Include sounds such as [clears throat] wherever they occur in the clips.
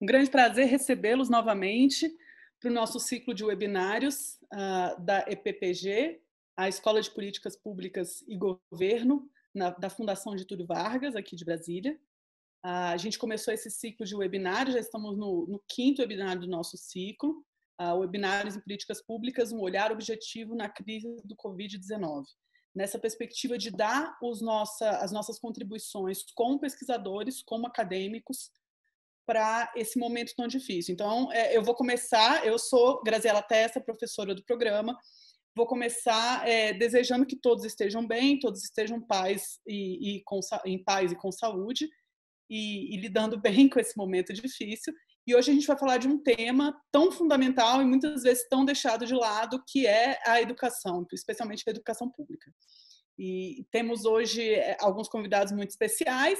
Um grande prazer recebê-los novamente para o nosso ciclo de webinários uh, da EPPG, a Escola de Políticas Públicas e Governo, na, da Fundação Getúlio Vargas, aqui de Brasília. Uh, a gente começou esse ciclo de webinários, já estamos no, no quinto webinário do nosso ciclo, uh, Webinários em Políticas Públicas, um olhar objetivo na crise do Covid-19 nessa perspectiva de dar nossa, as nossas contribuições como pesquisadores, como acadêmicos, para esse momento tão difícil. Então, é, eu vou começar, eu sou Graziela Testa, professora do programa, vou começar é, desejando que todos estejam bem, todos estejam paz e, e com, em paz e com saúde, e, e lidando [laughs] bem com esse momento difícil. E hoje a gente vai falar de um tema tão fundamental e muitas vezes tão deixado de lado, que é a educação, especialmente a educação pública. E temos hoje é, alguns convidados muito especiais.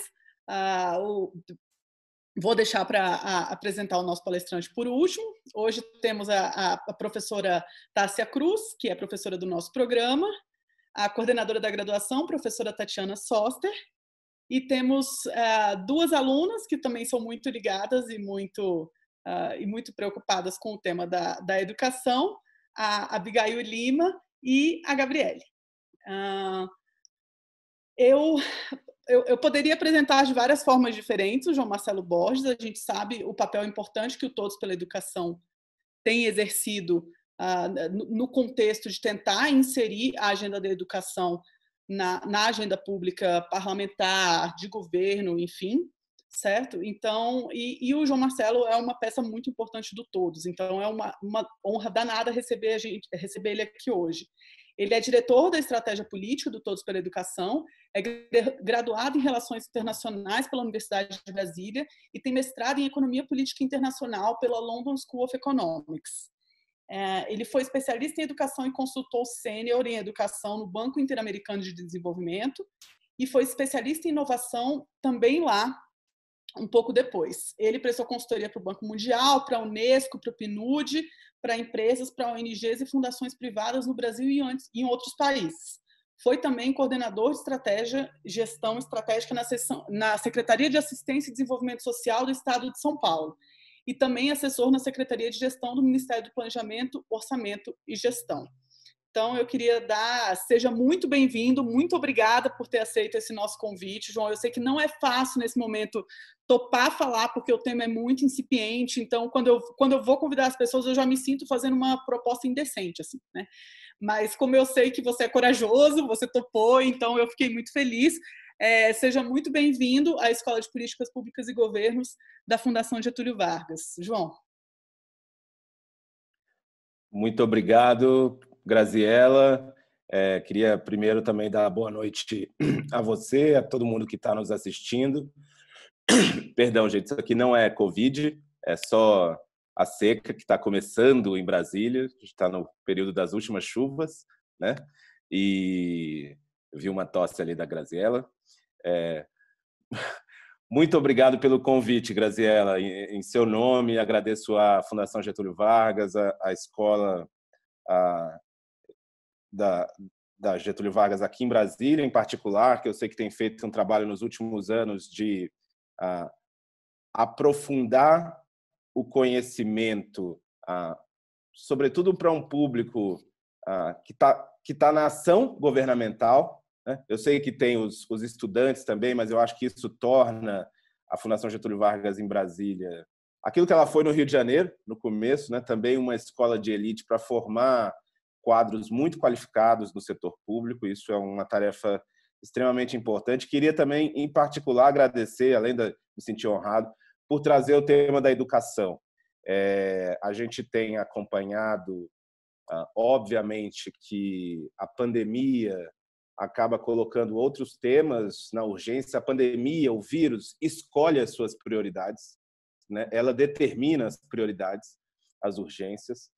Uh, o Vou deixar para apresentar o nosso palestrante por último. Hoje temos a, a, professora Tássia Cruz, que é professora do nosso programa, a coordenadora da graduação, professora Tatiana Soster, e temos uh, duas alunas que também são muito ligadas e muito, uh, e muito preocupadas com o tema da, da educação, a Abigail Lima e a Gabriele. Uh, eu eu, eu, poderia apresentar de várias formas diferentes o João Marcelo Borges. A gente sabe o papel importante que o Todos pela Educação tem exercido ah, no contexto de tentar inserir a agenda da educação na, na agenda pública parlamentar, de governo, enfim, certo? Então, e, e, o João Marcelo é uma peça muito importante do todos, então é uma, uma honra danada receber, a gente, receber ele aqui hoje. Ele é diretor da estratégia política do Todos pela Educação, é graduado em Relações Internacionais pela Universidade de Brasília e tem mestrado em Economia Política Internacional pela London School of Economics. É, ele foi especialista em educação e consultor sênior em educação no Banco Interamericano de Desenvolvimento e foi especialista em inovação também lá um pouco depois. Ele prestou consultoria para o Banco Mundial, para a Unesco, para o PNUD, para empresas, para ONGs e fundações privadas no Brasil e antes, em outros países. Foi também coordenador de estratégia, gestão estratégica na, na Secretaria de Assistência e Desenvolvimento Social do Estado de São Paulo e também assessor na Secretaria de Gestão do Ministério do Planejamento, Orçamento e Gestão. Então, eu queria dar, seja muito bem-vindo, muito obrigada por ter aceito esse nosso convite, João. Eu sei que não é fácil nesse momento topar falar, porque o tema é muito incipiente, então, quando eu, quando eu vou convidar as pessoas, eu já me sinto fazendo uma proposta indecente, assim, né? Mas como eu sei que você é corajoso, você topou, então eu fiquei muito feliz. É, seja muito bem-vindo à Escola de Políticas Públicas e Governos da Fundação Getúlio Vargas. João. Muito obrigado Graziela, é, queria primeiro também dar boa noite [clears throat] a você, a todo mundo que está nos assistindo. [clears throat] Perdão, gente, isso aqui não é Covid, é só a seca que está começando em Brasília, está no período das últimas chuvas, né? E vi uma tosse ali da Graziela. É... [laughs] Muito obrigado pelo convite, Graziela. Em, seu nome, agradeço à Fundação Getúlio Vargas, à, escola, à da, da Getúlio Vargas aqui em Brasília, em particular, que eu sei que tem feito um trabalho nos últimos anos de uh, aprofundar o conhecimento, uh, sobretudo para um público uh, que está que tá na ação governamental. Né? Eu sei que tem os, os estudantes também, mas eu acho que isso torna a Fundação Getúlio Vargas em Brasília aquilo que ela foi no Rio de Janeiro, no começo, né? também uma escola de elite para formar quadros muito qualificados no setor público, isso é uma tarefa extremamente importante. Queria também, em particular, agradecer, além de me sentir honrado, por trazer o tema da educação. É, a gente tem acompanhado, ah, obviamente, que a pandemia acaba colocando outros temas na urgência. A pandemia, o vírus, escolhe as suas prioridades, né? ela determina as prioridades, as urgências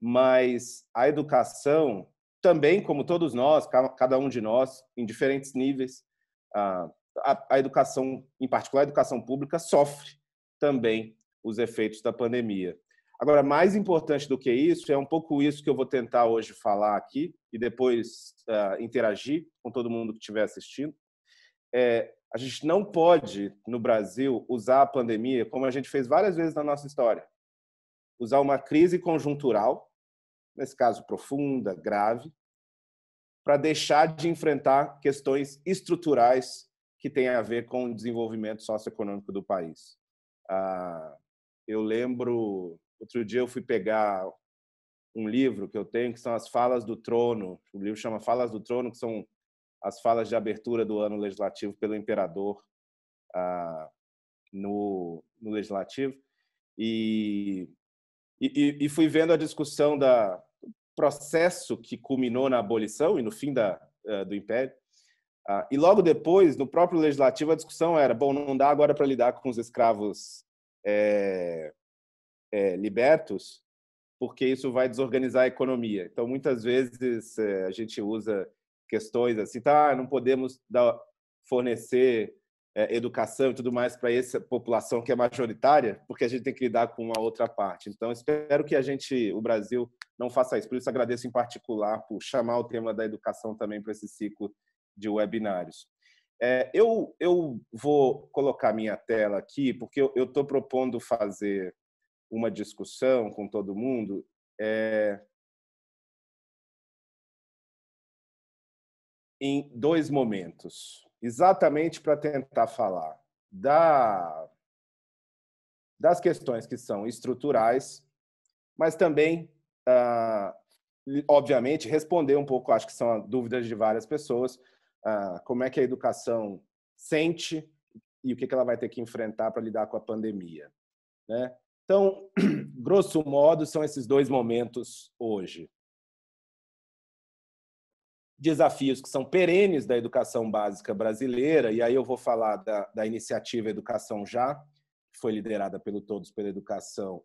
mas a educação também, como todos nós, cada um de nós, em diferentes níveis, a, a educação, em particular a educação pública, sofre também os efeitos da pandemia. Agora, mais importante do que isso, é um pouco isso que eu vou tentar hoje falar aqui e depois uh, interagir com todo mundo que estiver assistindo. É, a gente não pode, no Brasil, usar a pandemia como a gente fez várias vezes na nossa história usar uma crise conjuntural nesse caso profunda, grave, para deixar de enfrentar questões estruturais que têm a ver com o desenvolvimento socioeconômico do país. Ah, eu lembro, outro dia eu fui pegar um livro que eu tenho que são as Falas do Trono. O livro chama Falas do Trono, que são as falas de abertura do ano legislativo pelo imperador ah, no, no legislativo. E, e, e fui vendo a discussão da, processo que culminou na abolição e no fim da, eh, do Império. Ah, e logo depois, no próprio legislativo, a discussão era: bom, não dá agora para lidar com os escravos é, é, libertos, porque isso vai desorganizar a economia. Então, muitas vezes a gente usa questões assim, tá? Não podemos dar, fornecer é, educação e tudo mais para essa população que é majoritária, porque a gente tem que lidar com uma outra parte. Então, espero que a gente, o Brasil, não faça isso. Por isso, agradeço em particular por chamar o tema da educação também para esse ciclo de webinários. É, eu, eu vou colocar minha tela aqui, porque eu estou propondo fazer uma discussão com todo mundo. É, em dois momentos, exatamente para tentar falar da, das questões que são estruturais, mas também ah, obviamente, responder um pouco, acho que são dúvidas de várias pessoas, uh, como é que a educação sente e o que, que ela vai ter que enfrentar para lidar com a pandemia. Né? Então, [clears throat] grosso modo, são esses dois momentos hoje. Desafios que são perenes da educação básica brasileira, e aí eu vou falar da, da iniciativa Educação Já, que foi liderada pelo Todos pela Educação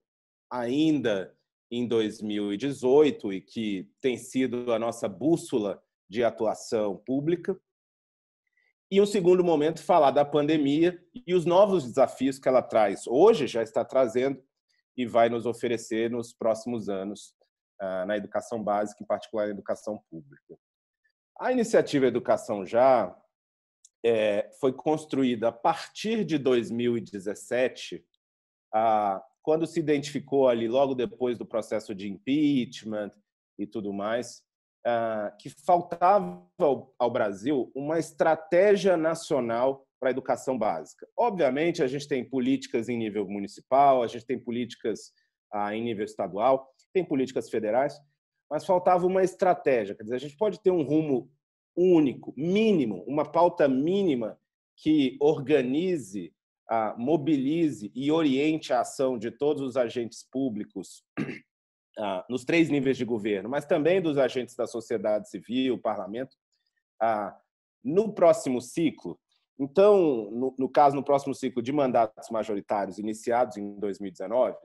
ainda em 2018 e que tem sido a nossa bússola de atuação pública. E um segundo momento, falar da pandemia e os novos desafios que ela traz hoje, já está trazendo e vai nos oferecer nos próximos anos ah, na educação básica, em particular na educação pública. A iniciativa Educação Já é, foi construída a partir de 2017, quando se identificou ali logo depois do processo de impeachment e tudo mais, ah, que faltava ao Brasil uma estratégia nacional para a educação básica. Obviamente, a gente tem políticas em nível municipal, a gente tem políticas ah, em nível estadual, tem políticas federais, mas faltava uma estratégia. Quer dizer, a gente pode ter um rumo único, mínimo, uma pauta mínima que organize ah, mobilize e oriente a ação de todos os agentes públicos ah, [clears throat] nos três níveis de governo, mas também dos agentes da sociedade civil, parlamento, ah, no próximo ciclo. Então, no, no caso, no próximo ciclo de mandatos majoritários iniciados em 2019,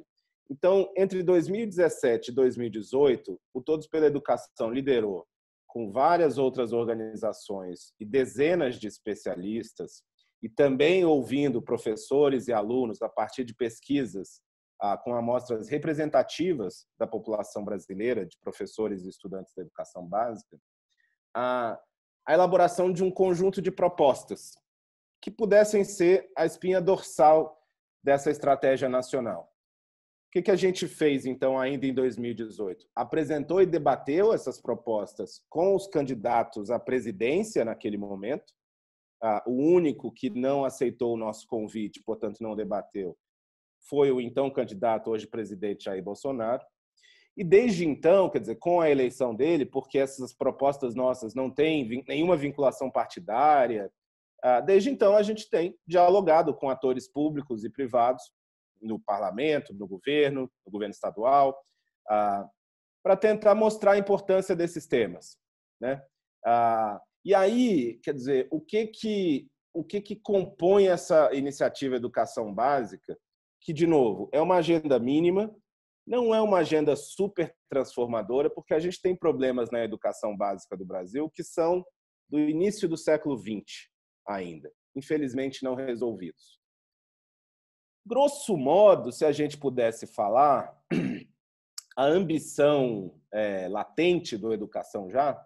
então, entre 2017 e 2018, o Todos pela Educação liderou, com várias outras organizações e dezenas de especialistas, e também ouvindo professores e alunos a partir de pesquisas ah, com amostras representativas da população brasileira, de professores e estudantes da educação básica, a, elaboração de um conjunto de propostas que pudessem ser a espinha dorsal dessa estratégia nacional. O que, que a gente fez, então, ainda em 2018? Apresentou e debateu essas propostas com os candidatos à presidência naquele momento, ah, o único que não aceitou o nosso convite, portanto não debateu, foi o então candidato, hoje presidente Jair Bolsonaro. E desde então, quer dizer, com a eleição dele, porque essas propostas nossas não têm nenhuma vinculação partidária, ah, desde então a gente tem dialogado com atores públicos e privados no parlamento, no governo, no governo estadual, ah, para tentar mostrar a importância desses temas. Né? Ah, e aí, quer dizer, o que que o que que compõe essa iniciativa Educação Básica, que de novo é uma agenda mínima, não é uma agenda super transformadora, porque a gente tem problemas na educação básica do Brasil que são do início do século XX ainda, infelizmente não resolvidos. Grosso modo, se a gente pudesse falar, a ambição é, latente do Educação Já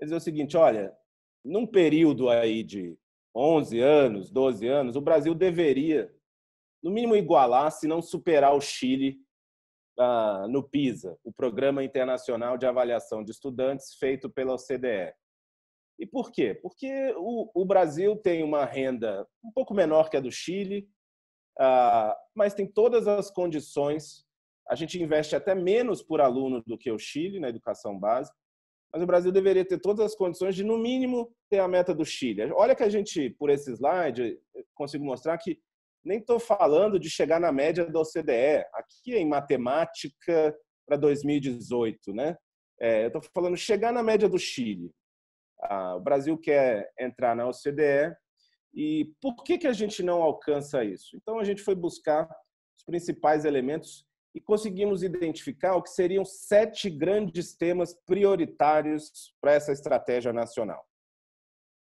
é dizer o seguinte: olha, num período aí de 11 anos, 12 anos, o Brasil deveria, no mínimo, igualar, se não superar o Chile uh, no PISA, o Programa Internacional de Avaliação de Estudantes feito pela OCDE. E por quê? Porque o, o Brasil tem uma renda um pouco menor que a do Chile, uh, mas tem todas as condições. A gente investe até menos por aluno do que o Chile na educação básica mas o Brasil deveria ter todas as condições de, no mínimo, ter a meta do Chile. Olha que a gente, por esse slide, consigo mostrar que nem estou falando de chegar na média da OCDE. Aqui é em matemática para 2018, né? É, estou falando chegar na média do Chile. Ah, o Brasil quer entrar na OCDE e por que, que a gente não alcança isso? Então, a gente foi buscar os principais elementos e conseguimos identificar o que seriam sete grandes temas prioritários para essa estratégia nacional.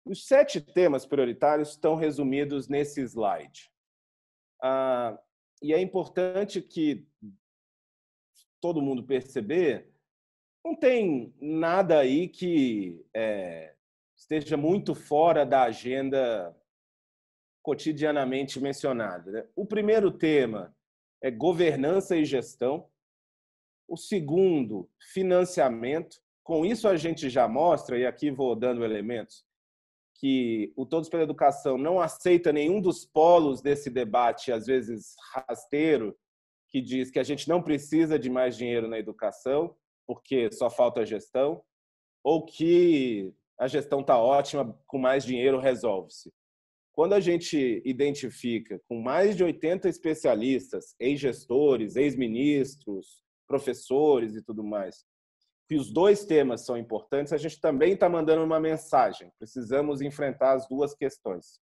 Os sete temas prioritários estão resumidos nesse slide. Ah, e é importante que todo mundo perceber, não tem nada aí que é, esteja muito fora da agenda cotidianamente mencionada. Né? O primeiro tema é governança e gestão. O segundo, financiamento. Com isso, a gente já mostra, e aqui vou dando elementos, que o Todos pela Educação não aceita nenhum dos polos desse debate, às vezes rasteiro, que diz que a gente não precisa de mais dinheiro na educação, porque só falta gestão, ou que a gestão está ótima, com mais dinheiro resolve-se quando a gente identifica com mais de 80 especialistas, ex-gestores, ex-ministros, professores e tudo mais, que os dois temas são importantes, a gente também está mandando uma mensagem. Precisamos enfrentar as duas questões.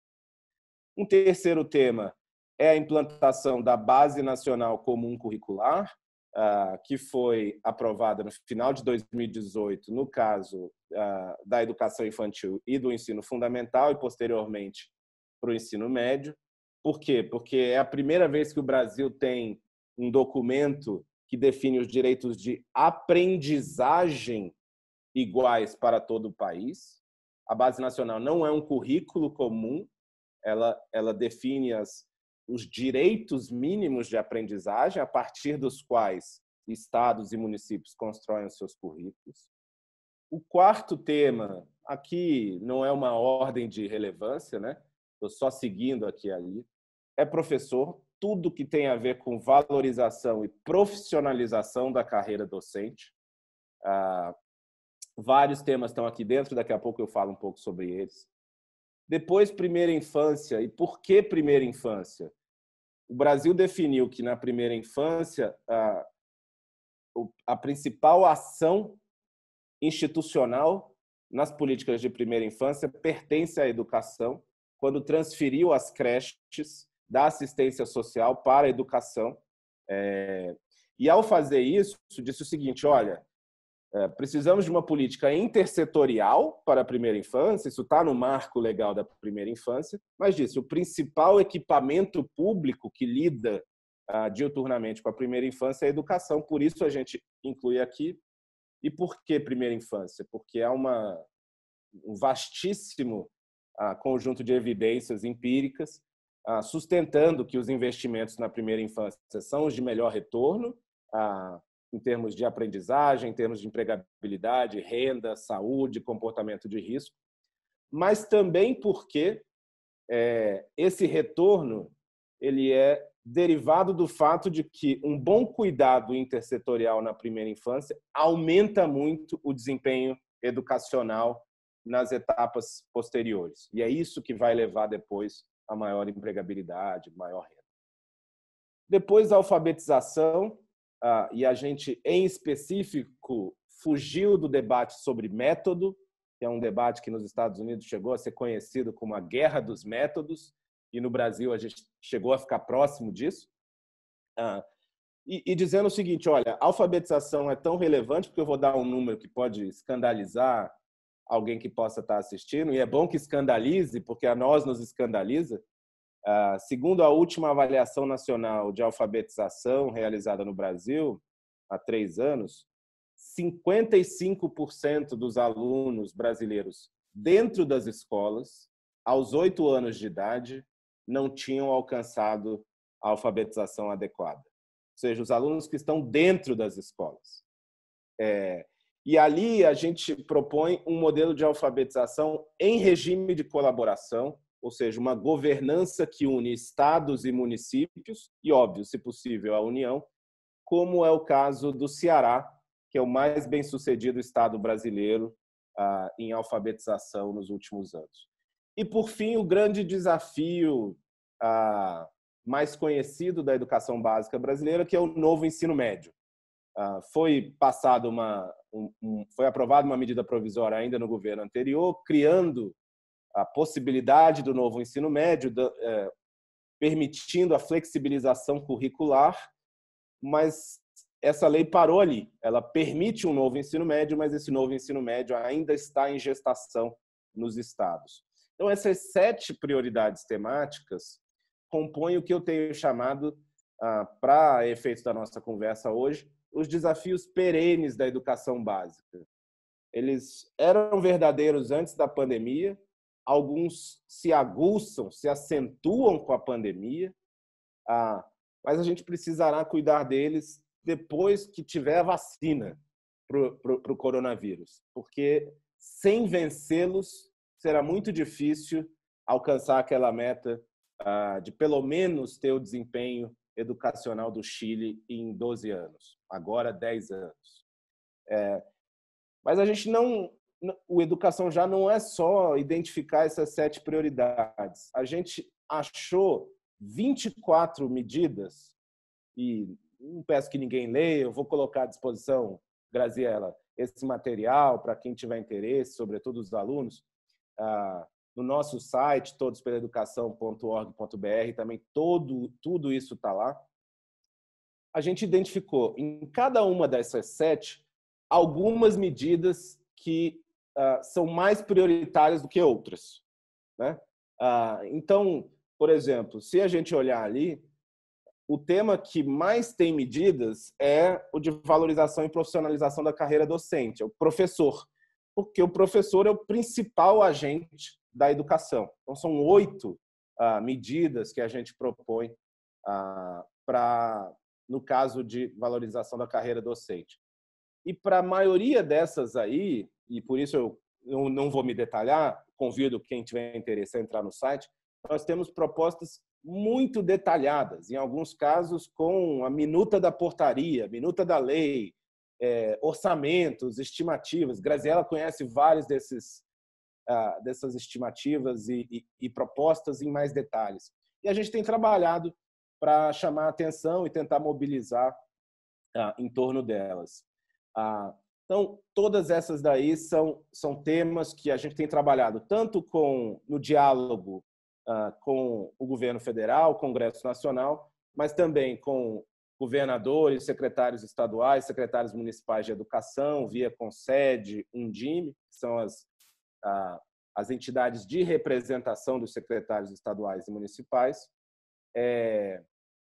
Um terceiro tema é a implantação da Base Nacional Comum Curricular, ah, que foi aprovada no final de 2018, no caso ah, da educação infantil e do ensino fundamental, e posteriormente para o ensino médio. Por quê? Porque é a primeira vez que o Brasil tem um documento que define os direitos de aprendizagem iguais para todo o país. A base nacional não é um currículo comum, ela, ela define as, os direitos mínimos de aprendizagem, a partir dos quais estados e municípios constroem os seus currículos. O quarto tema, aqui não é uma ordem de relevância, né? estou só seguindo aqui ali. É professor, tudo que tem a ver com valorização e profissionalização da carreira docente. Ah, vários temas estão aqui dentro, daqui a pouco eu falo um pouco sobre eles. Depois, primeira infância. E por que primeira infância? O Brasil definiu que na primeira infância a, a principal ação institucional nas políticas de primeira infância pertence à educação quando transferiu as creches da assistência social para a educação. É, e ao fazer isso, disse o seguinte: olha, é, precisamos de uma política intersetorial para a primeira infância, isso está no marco legal da primeira infância, mas disse: o principal equipamento público que lida ah, diuturnamente com a primeira infância é a educação, por isso a gente inclui aqui. E por que primeira infância? Porque é uma, um vastíssimo conjunto de evidências empíricas sustentando que os investimentos na primeira infância são os de melhor retorno em termos de aprendizagem, em termos de empregabilidade, renda, saúde, comportamento de risco, mas também porque é, esse retorno ele é derivado do fato de que um bom cuidado intersetorial na primeira infância aumenta muito o desempenho educacional nas etapas posteriores. E é isso que vai levar depois a maior empregabilidade, maior renda. Depois da alfabetização, ah, e a gente, em específico, fugiu do debate sobre método, que é um debate que nos Estados Unidos chegou a ser conhecido como a guerra dos métodos, e no Brasil a gente chegou a ficar próximo disso. Ah, e, e, dizendo o seguinte: olha, a alfabetização é tão relevante, porque eu vou dar um número que pode escandalizar alguém que possa estar tá assistindo, e é bom que escandalize, porque a nós nos escandaliza. Uh, segundo a última avaliação nacional de alfabetização realizada no Brasil, há três anos, 55% dos alunos brasileiros dentro das escolas, aos oito anos de idade, não tinham alcançado a alfabetização adequada. Ou seja, os alunos que estão dentro das escolas. É, e ali a gente propõe um modelo de alfabetização em regime de colaboração, ou seja, uma governança que une estados e municípios, e óbvio, se possível, a União, como é o caso do Ceará, que é o mais bem sucedido estado brasileiro ah, em alfabetização nos últimos anos. E, por fim, o grande desafio ah, mais conhecido da educação básica brasileira, que é o novo ensino médio. Ah, foi passado uma um, foi aprovada uma medida provisória ainda no governo anterior, criando a possibilidade do novo ensino médio, é, permitindo a flexibilização curricular, mas essa lei parou ali. Ela permite um novo ensino médio, mas esse novo ensino médio ainda está em gestação nos estados. Então, essas sete prioridades temáticas compõem o que eu tenho chamado, ah, para efeitos da nossa conversa hoje, os desafios perenes da educação básica. Eles eram verdadeiros antes da pandemia, alguns se aguçam, se acentuam com a pandemia, ah, mas a gente precisará cuidar deles depois que tiver a vacina para o coronavírus, porque sem vencê-los será muito difícil alcançar aquela meta ah, de pelo menos ter o desempenho educacional do Chile em 12 anos, agora 10 anos. É, mas a gente não. O Educação Já não é só identificar essas sete prioridades. A gente achou 24 medidas, e não peço que ninguém leia, eu vou colocar à disposição, Graziela, esse material para quem tiver interesse, sobretudo os alunos. Ah, no nosso site, todospeleducação.org.br também todo, tudo isso está lá. A gente identificou em cada uma dessas sete algumas medidas que uh, são mais prioritárias do que outras. Né? Uh, então, por exemplo, se a gente olhar ali, o tema que mais tem medidas é o de valorização e profissionalização da carreira docente, é o professor, porque o professor é o principal agente da educação. Então, são oito ah, medidas que a gente propõe ah, para, no caso de valorização da carreira docente. E para a maioria dessas aí, e por isso eu não, não vou me detalhar, convido quem tiver interesse a entrar no site, nós temos propostas muito detalhadas, em alguns casos com a minuta da portaria, minuta da lei, é, orçamentos, estimativas. Graziela conhece vários desses ah, dessas estimativas e, e, e propostas em mais detalhes. E a gente tem trabalhado para chamar atenção e tentar mobilizar ah, em torno delas. Ah, então, todas essas daí são, são temas que a gente tem trabalhado tanto com no diálogo ah, com o governo federal, Congresso Nacional, mas também com governadores, secretários estaduais, secretários municipais de educação, via CONSED, UNDIME, que são as as entidades de representação dos secretários estaduais e municipais, é,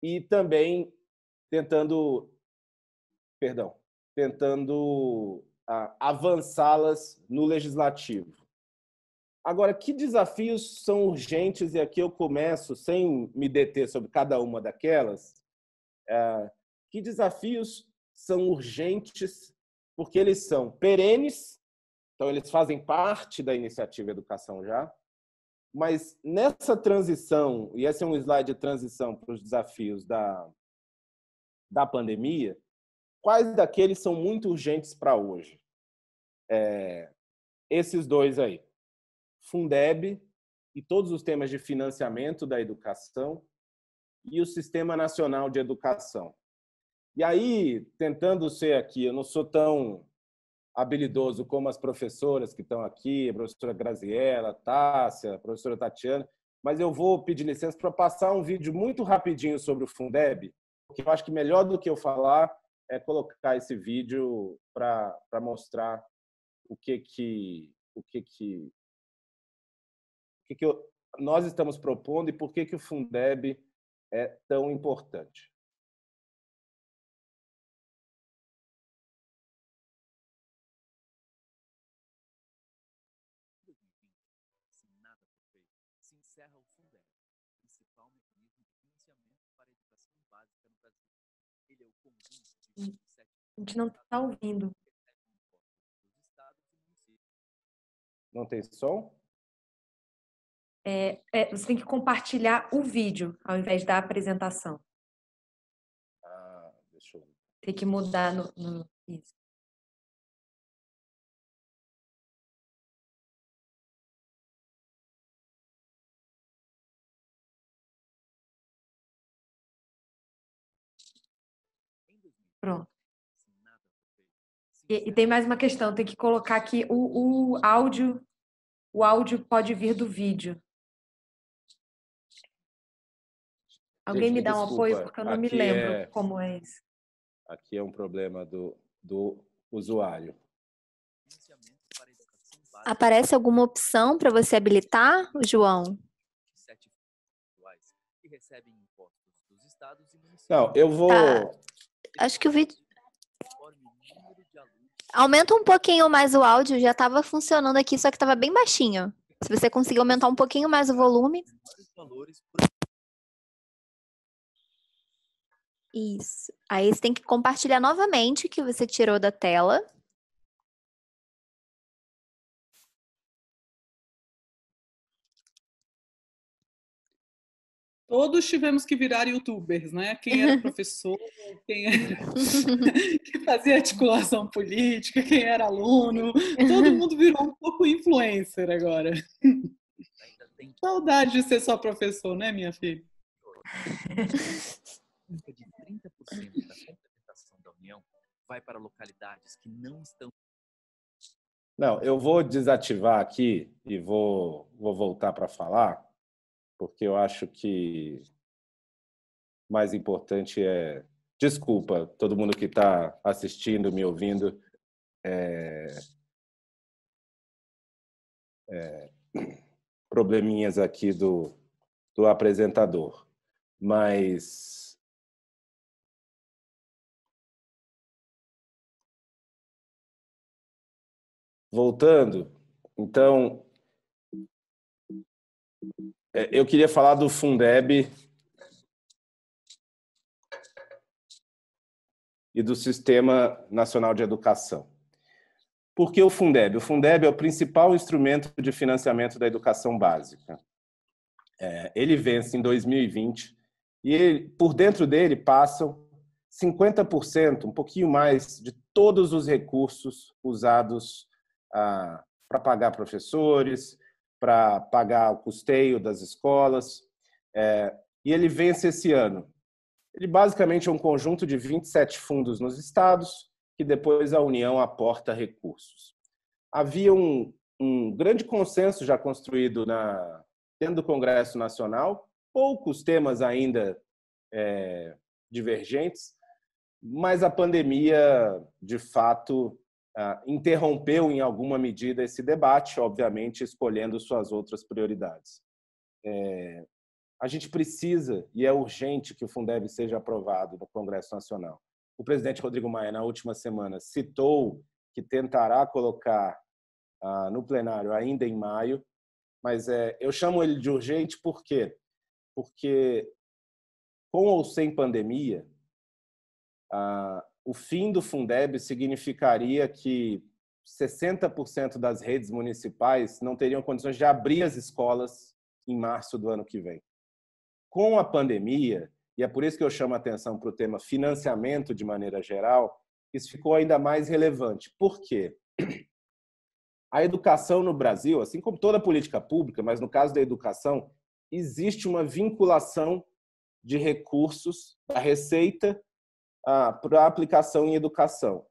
e também tentando, perdão, tentando avançá-las no legislativo. Agora, que desafios são urgentes, e aqui eu começo sem me deter sobre cada uma daquelas, é, que desafios são urgentes porque eles são perenes então, eles fazem parte da iniciativa Educação Já, mas nessa transição, e esse é um slide de transição para os desafios da, da pandemia, quais daqueles são muito urgentes para hoje? É, esses dois aí, Fundeb e todos os temas de financiamento da educação e o Sistema Nacional de Educação. E aí, tentando ser aqui, eu não sou tão habilidoso como as professoras que estão aqui, a professora Graziela, Tássia, a professora Tatiana, mas eu vou pedir licença para passar um vídeo muito rapidinho sobre o Fundeb, porque eu acho que melhor do que eu falar é colocar esse vídeo para mostrar o que que o que que o que que eu, nós estamos propondo e por que que o Fundeb é tão importante. A gente não está ouvindo. Não tem som? É, é, você tem que compartilhar o vídeo ao invés da apresentação. Ah, deixa eu. Tem que mudar no, no... isso. Pronto. E, e, tem mais uma questão, tem que colocar que o, o áudio, o áudio pode vir do vídeo. Alguém Gente, me dá um apoio porque eu não me é lembro é, como é isso. Aqui é um problema do, do usuário. Aparece alguma opção para você habilitar, João? Não, eu vou. Tá. Acho que o vídeo. Aumenta um pouquinho mais o áudio, já estava funcionando aqui, só que estava bem baixinho. Se você conseguir aumentar um pouquinho mais o volume. Isso. Aí você tem que compartilhar novamente o que você tirou da tela. todos tivemos que virar youtubers, né? Quem era [laughs] professor, quem era... [laughs] que fazia articulação política, quem era aluno, todo mundo virou um pouco influencer agora. Saudade de ser só professor, né, minha filha? de 30% da da União vai para localidades que não estão. Não, eu vou desativar aqui e vou, vou voltar para falar porque eu acho que mais importante é. Desculpa, todo mundo que está assistindo, me ouvindo. É... É... [clears throat] Probleminhas aqui do, do apresentador. Mas. Voltando, então. É, eu queria falar do Fundeb e do Sistema Nacional de Educação. Por que o Fundeb? O Fundeb é o principal instrumento de financiamento da educação básica. É, ele vence em 2020 e ele, por dentro dele passam 50%, um pouquinho mais, de todos os recursos usados ah, para pagar professores, para pagar o custeio das escolas, é, e ele vence esse ano. Ele basicamente é um conjunto de 27 fundos nos estados, que depois a União aporta recursos. Havia um, um grande consenso já construído na, dentro do Congresso Nacional, poucos temas ainda é, divergentes, mas a pandemia, de fato, ah, interrompeu em alguma medida esse debate, obviamente escolhendo suas outras prioridades. É, a gente precisa e é urgente que o Fundeb seja aprovado no Congresso Nacional. O presidente Rodrigo Maia, na última semana, citou que tentará colocar ah, no plenário ainda em maio, mas é, eu chamo ele de urgente por quê? Porque, com ou sem pandemia, ah, o fim do Fundeb significaria que 60% das redes municipais não teriam condições de abrir as escolas em março do ano que vem. Com a pandemia, e é por isso que eu chamo a atenção para o tema financiamento de maneira geral, isso ficou ainda mais relevante. Por quê? A educação no Brasil, assim como toda política pública, mas no caso da educação, existe uma vinculação de recursos da receita ah, para aplicação em educação. O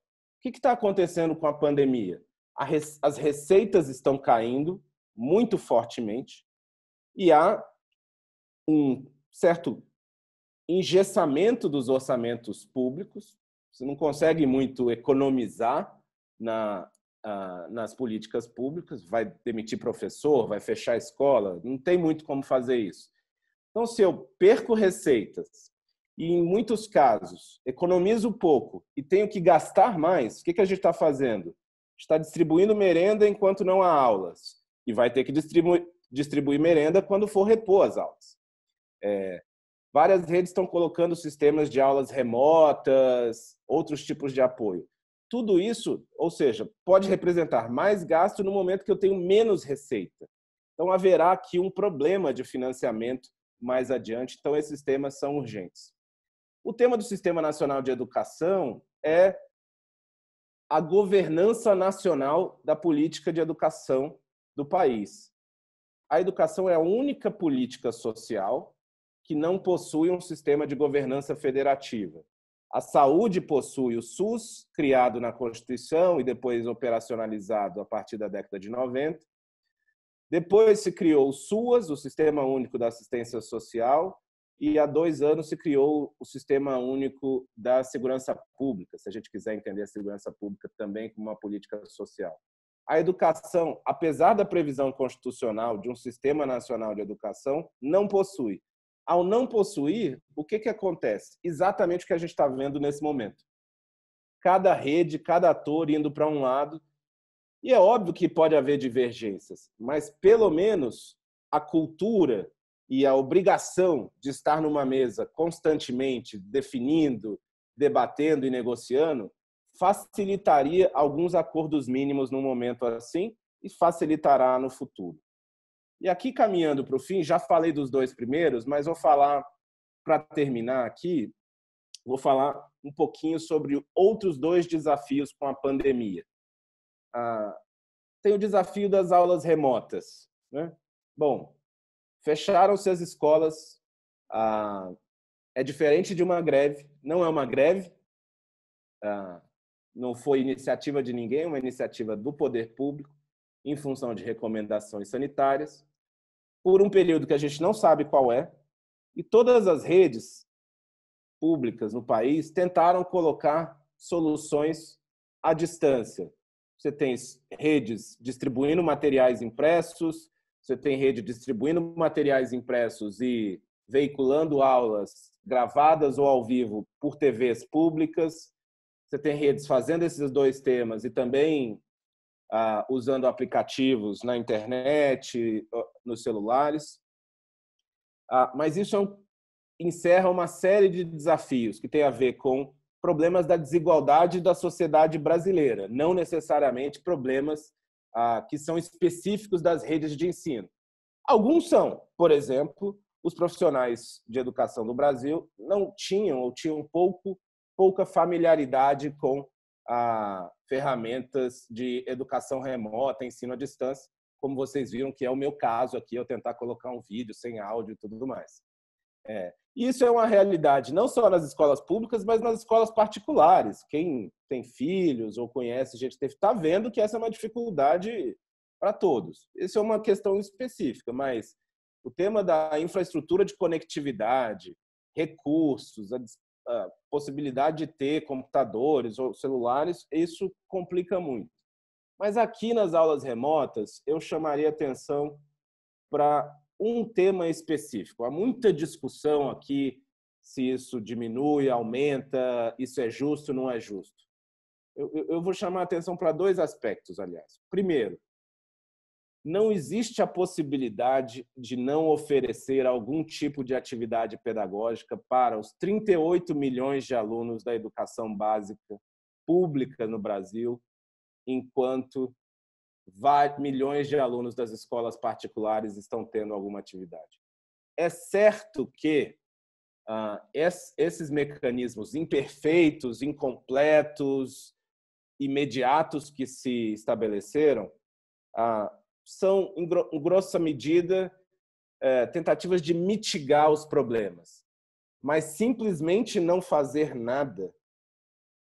que está acontecendo com a pandemia? A res, as receitas estão caindo muito fortemente e há um certo engessamento dos orçamentos públicos. Você não consegue muito economizar na, ah, nas políticas públicas, vai demitir professor, vai fechar escola, não tem muito como fazer isso. Então, se eu perco receitas e, em muitos casos, economizo pouco e tenho que gastar mais, o que, que a gente está fazendo? Está distribuindo merenda enquanto não há aulas. E vai ter que distribuir, distribuir merenda quando for repor as aulas. É, várias redes estão colocando sistemas de aulas remotas, outros tipos de apoio. Tudo isso, ou seja, pode representar mais gasto no momento que eu tenho menos receita. Então, haverá aqui um problema de financiamento mais adiante. Então, esses temas são urgentes. O tema do Sistema Nacional de Educação é a governança nacional da política de educação do país. A educação é a única política social que não possui um sistema de governança federativa. A saúde possui o SUS, criado na Constituição e depois operacionalizado a partir da década de 90. Depois se criou o SUAS, o Sistema Único da Assistência Social, e há dois anos se criou o Sistema Único da Segurança Pública, se a gente quiser entender a segurança pública também como uma política social. A educação, apesar da previsão constitucional de um Sistema Nacional de Educação, não possui. Ao não possuir, o que, que acontece? Exatamente o que a gente está vendo nesse momento. Cada rede, cada ator indo para um lado. E é óbvio que pode haver divergências, mas pelo menos a cultura, e a obrigação de estar numa mesa constantemente definindo, debatendo e negociando facilitaria alguns acordos mínimos num momento assim e facilitará no futuro. E aqui caminhando para o fim, já falei dos dois primeiros, mas vou falar para terminar aqui, vou falar um pouquinho sobre outros dois desafios com a pandemia. Ah, tem o desafio das aulas remotas, né? Bom, fecharam-se as escolas. Ah, é diferente de uma greve, não é uma greve, ah, não foi iniciativa de ninguém, uma iniciativa do poder público, em função de recomendações sanitárias, por um período que a gente não sabe qual é, e todas as redes públicas no país tentaram colocar soluções à distância. Você tem redes distribuindo materiais impressos, você tem rede distribuindo materiais impressos e veiculando aulas gravadas ou ao vivo por TVs públicas. Você tem redes fazendo esses dois temas e também ah, usando aplicativos na internet, nos celulares. Ah, mas isso é um, encerra uma série de desafios que tem a ver com problemas da desigualdade da sociedade brasileira, não necessariamente problemas ah, que são específicos das redes de ensino. Alguns são, por exemplo, os profissionais de educação do Brasil não tinham ou tinham pouco, pouca familiaridade com ah, ferramentas de educação remota, ensino à distância, como vocês viram que é o meu caso aqui, eu tentar colocar um vídeo sem áudio e tudo mais. É. Isso é uma realidade não só nas escolas públicas, mas nas escolas particulares. Quem tem filhos ou conhece gente que está vendo que essa é uma dificuldade para todos. Isso é uma questão específica, mas o tema da infraestrutura de conectividade, recursos, a, a possibilidade de ter computadores ou celulares, isso complica muito. Mas aqui nas aulas remotas, eu chamaria atenção para um tema específico. Há muita discussão aqui se isso diminui, aumenta, isso é justo, não é justo. Eu, eu vou chamar a atenção para dois aspectos, aliás. Primeiro, não existe a possibilidade de não oferecer algum tipo de atividade pedagógica para os 38 milhões de alunos da educação básica pública no Brasil, enquanto milhões de alunos das escolas particulares estão tendo alguma atividade. É certo que uh, esses mecanismos imperfeitos, incompletos, imediatos que se estabeleceram uh, são, em, em grossa medida, uh, tentativas de mitigar os problemas. Mas simplesmente não fazer nada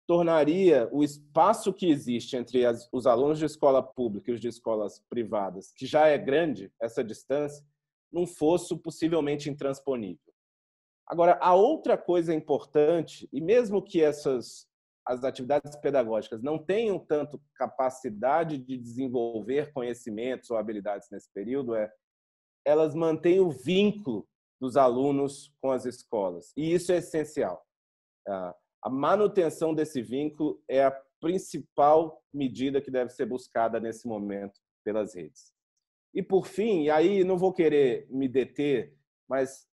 tornaria o espaço que existe entre as, os alunos de escola pública e os de escolas privadas, que já é grande essa distância, num fosso possivelmente intransponível. Agora, a outra coisa importante, e mesmo que essas as atividades pedagógicas não tenham tanto capacidade de desenvolver conhecimentos ou habilidades nesse período, é elas mantêm o vínculo dos alunos com as escolas. E isso é essencial. Ah, a manutenção desse vínculo é a principal medida que deve ser buscada nesse momento pelas redes. E por fim, e aí não vou querer me deter, mas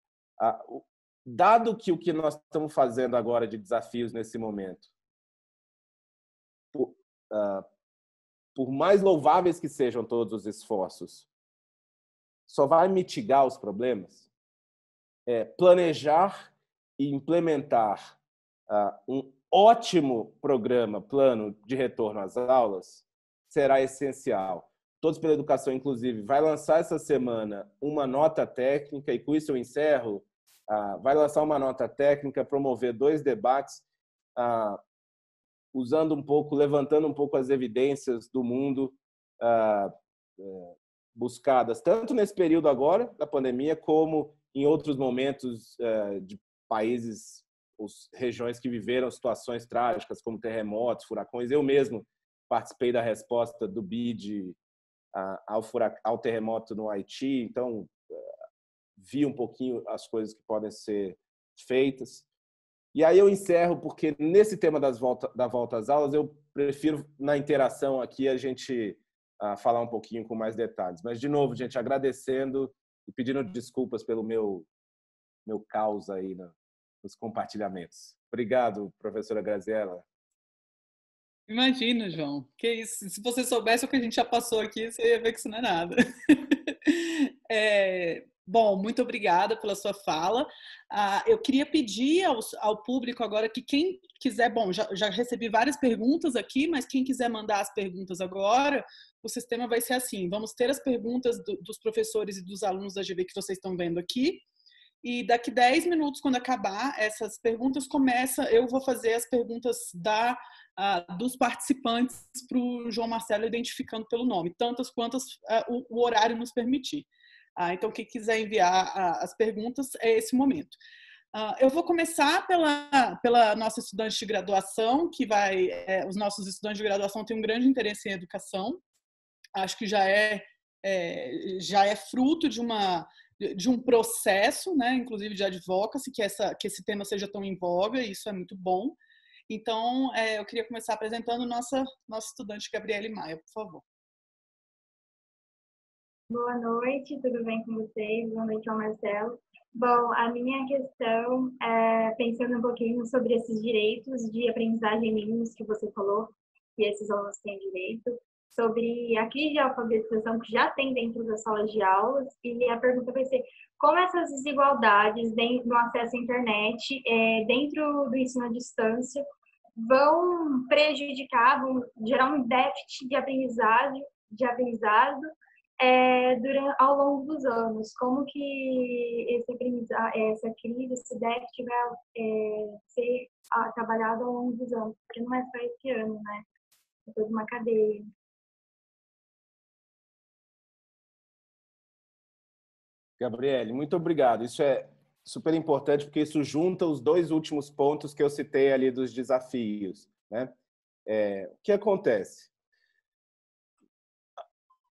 dado que o que nós estamos fazendo agora de desafios nesse momento, por, uh, por mais louváveis que sejam todos os esforços, só vai mitigar os problemas? É, planejar e implementar ah, um ótimo programa, plano de retorno às aulas será essencial. Todos pela Educação, inclusive, vai lançar essa semana uma nota técnica, e com isso eu encerro. Ah, vai lançar uma nota técnica, promover dois debates, ah, usando um pouco, levantando um pouco as evidências do mundo eh, buscadas, tanto nesse período agora da pandemia, como em outros momentos eh, de países os regiões que viveram situações trágicas, como terremotos, furacões. Eu mesmo participei da resposta do BID ao, ao terremoto no Haiti, então eh, vi um pouquinho as coisas que podem ser feitas. E aí eu encerro, porque nesse tema das volta, da volta às aulas, eu prefiro na interação aqui a gente ah, falar um pouquinho com mais detalhes. Mas, de novo, gente, agradecendo e pedindo desculpas pelo meu, meu caos aí na, os compartilhamentos. Obrigado, professora Graziella. Imagina, João. Que isso. Se você soubesse o que a gente já passou aqui, você ia ver que isso não é nada. [laughs] é, bom, muito obrigada pela sua fala. Ah, eu queria pedir ao, ao, público agora que quem quiser, bom, já, já recebi várias perguntas aqui, mas quem quiser mandar as perguntas agora, o sistema vai ser assim: vamos ter as perguntas do, dos professores e dos alunos da GV que vocês estão vendo aqui. E daqui 10 minutos, quando acabar essas perguntas, começa, eu vou fazer as perguntas da, uh, dos participantes para o João Marcelo, identificando pelo nome, tantas quantas uh, o, o, horário nos permitir. Uh, então, quem quiser enviar as perguntas, é esse momento. eu vou começar pela, pela nossa estudante de graduação, que vai. É, os nossos estudantes de graduação têm um grande interesse em educação. Acho que já é, é já é fruto de uma de um processo, né, inclusive de advocacy, que, essa, que esse tema seja tão em voga, e isso é muito bom. Então, é, eu queria começar apresentando nossa, nossa estudante Gabriele Maia, por favor. Boa noite, tudo bem com vocês? Boa noite ao Marcelo. Bom, a minha questão é pensando um pouquinho sobre esses direitos de aprendizagem mínimos que você falou, que esses alunos têm direito sobre a crise de alfabetização que já tem dentro das salas de aulas. E a pergunta vai ser como essas desigualdades no acesso à internet, é, dentro do ensino à distância, vão prejudicar, vão gerar um déficit de aprendizado, de aprendizado é, durante, ao longo dos anos. Como que esse, é, essa crise, esse déficit vai é, ser ah, trabalhado ao longo dos anos? Porque não é só esse ano, né? É toda uma cadeia. Gabriele, muito obrigado. Isso é super importante porque isso junta os dois últimos pontos que eu citei ali dos desafios. Né? É, o que acontece?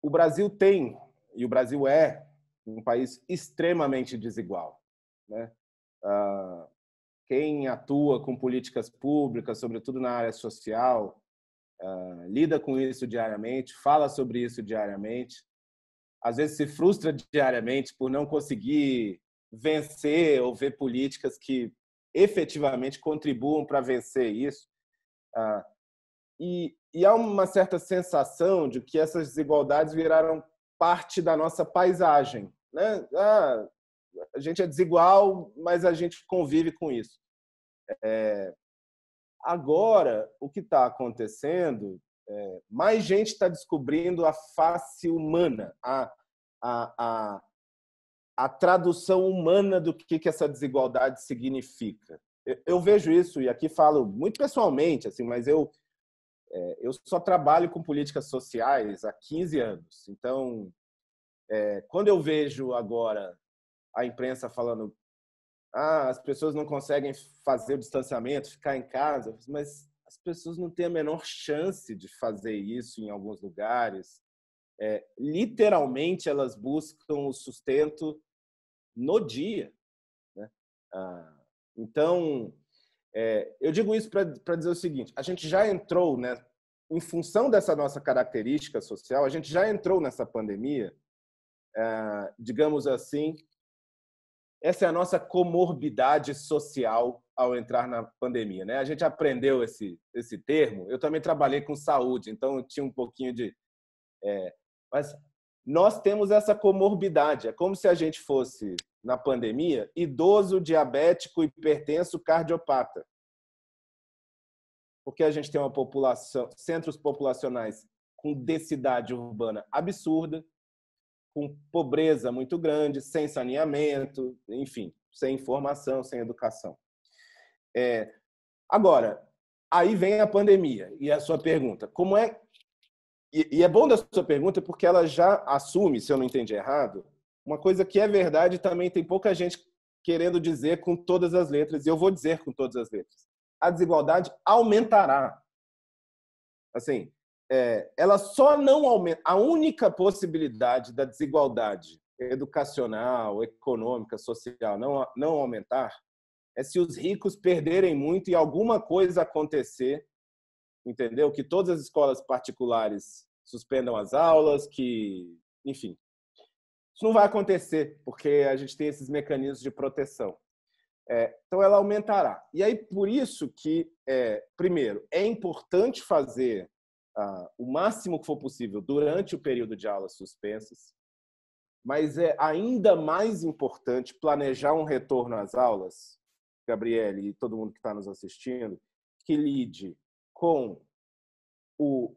O Brasil tem, e o Brasil é, um país extremamente desigual. Né? Ah, quem atua com políticas públicas, sobretudo na área social, ah, lida com isso diariamente, fala sobre isso diariamente, às vezes se frustra diariamente por não conseguir vencer ou ver políticas que efetivamente contribuam para vencer isso. Ah, e, e há uma certa sensação de que essas desigualdades viraram parte da nossa paisagem. Né? Ah, a gente é desigual, mas a gente convive com isso. É... Agora, o que está acontecendo é, mais gente está descobrindo a face humana, a, a, a, a tradução humana do que, que essa desigualdade significa. Eu, eu vejo isso, e aqui falo muito pessoalmente, assim, mas eu, é, eu só trabalho com políticas sociais há 15 anos. Então, é, quando eu vejo agora a imprensa falando ah, as pessoas não conseguem fazer o distanciamento, ficar em casa, mas as pessoas não têm a menor chance de fazer isso em alguns lugares. É, literalmente, elas buscam o sustento no dia. Né? Ah, então, é, eu digo isso para dizer o seguinte: a gente já entrou, né, em função dessa nossa característica social, a gente já entrou nessa pandemia, ah, digamos assim, essa é a nossa comorbidade social ao entrar na pandemia. Né? A gente aprendeu esse, esse termo. Eu também trabalhei com saúde, então tinha um pouquinho de. É, mas nós temos essa comorbidade. É como se a gente fosse, na pandemia, idoso, diabético, hipertenso, cardiopata. Porque a gente tem uma população, centros populacionais com densidade urbana absurda, com pobreza muito grande, sem saneamento, enfim, sem informação, sem educação. É, agora, aí vem a pandemia e a sua pergunta. Como é. E, e é bom da sua pergunta porque ela já assume, se eu não entendi errado, uma coisa que é verdade também tem pouca gente querendo dizer com todas as letras, e eu vou dizer com todas as letras. A desigualdade aumentará. Assim, é, ela só não aumenta. A única possibilidade da desigualdade educacional, econômica, social não, não aumentar é se os ricos perderem muito e alguma coisa acontecer, entendeu? Que todas as escolas particulares suspendam as aulas, que, enfim. Isso não vai acontecer, porque a gente tem esses mecanismos de proteção. É, então, ela aumentará. E aí, por isso que, é, primeiro, é importante fazer ah, o máximo que for possível durante o período de aulas suspensas, mas é ainda mais importante planejar um retorno às aulas Gabriele e todo mundo que está nos assistindo, que lide com o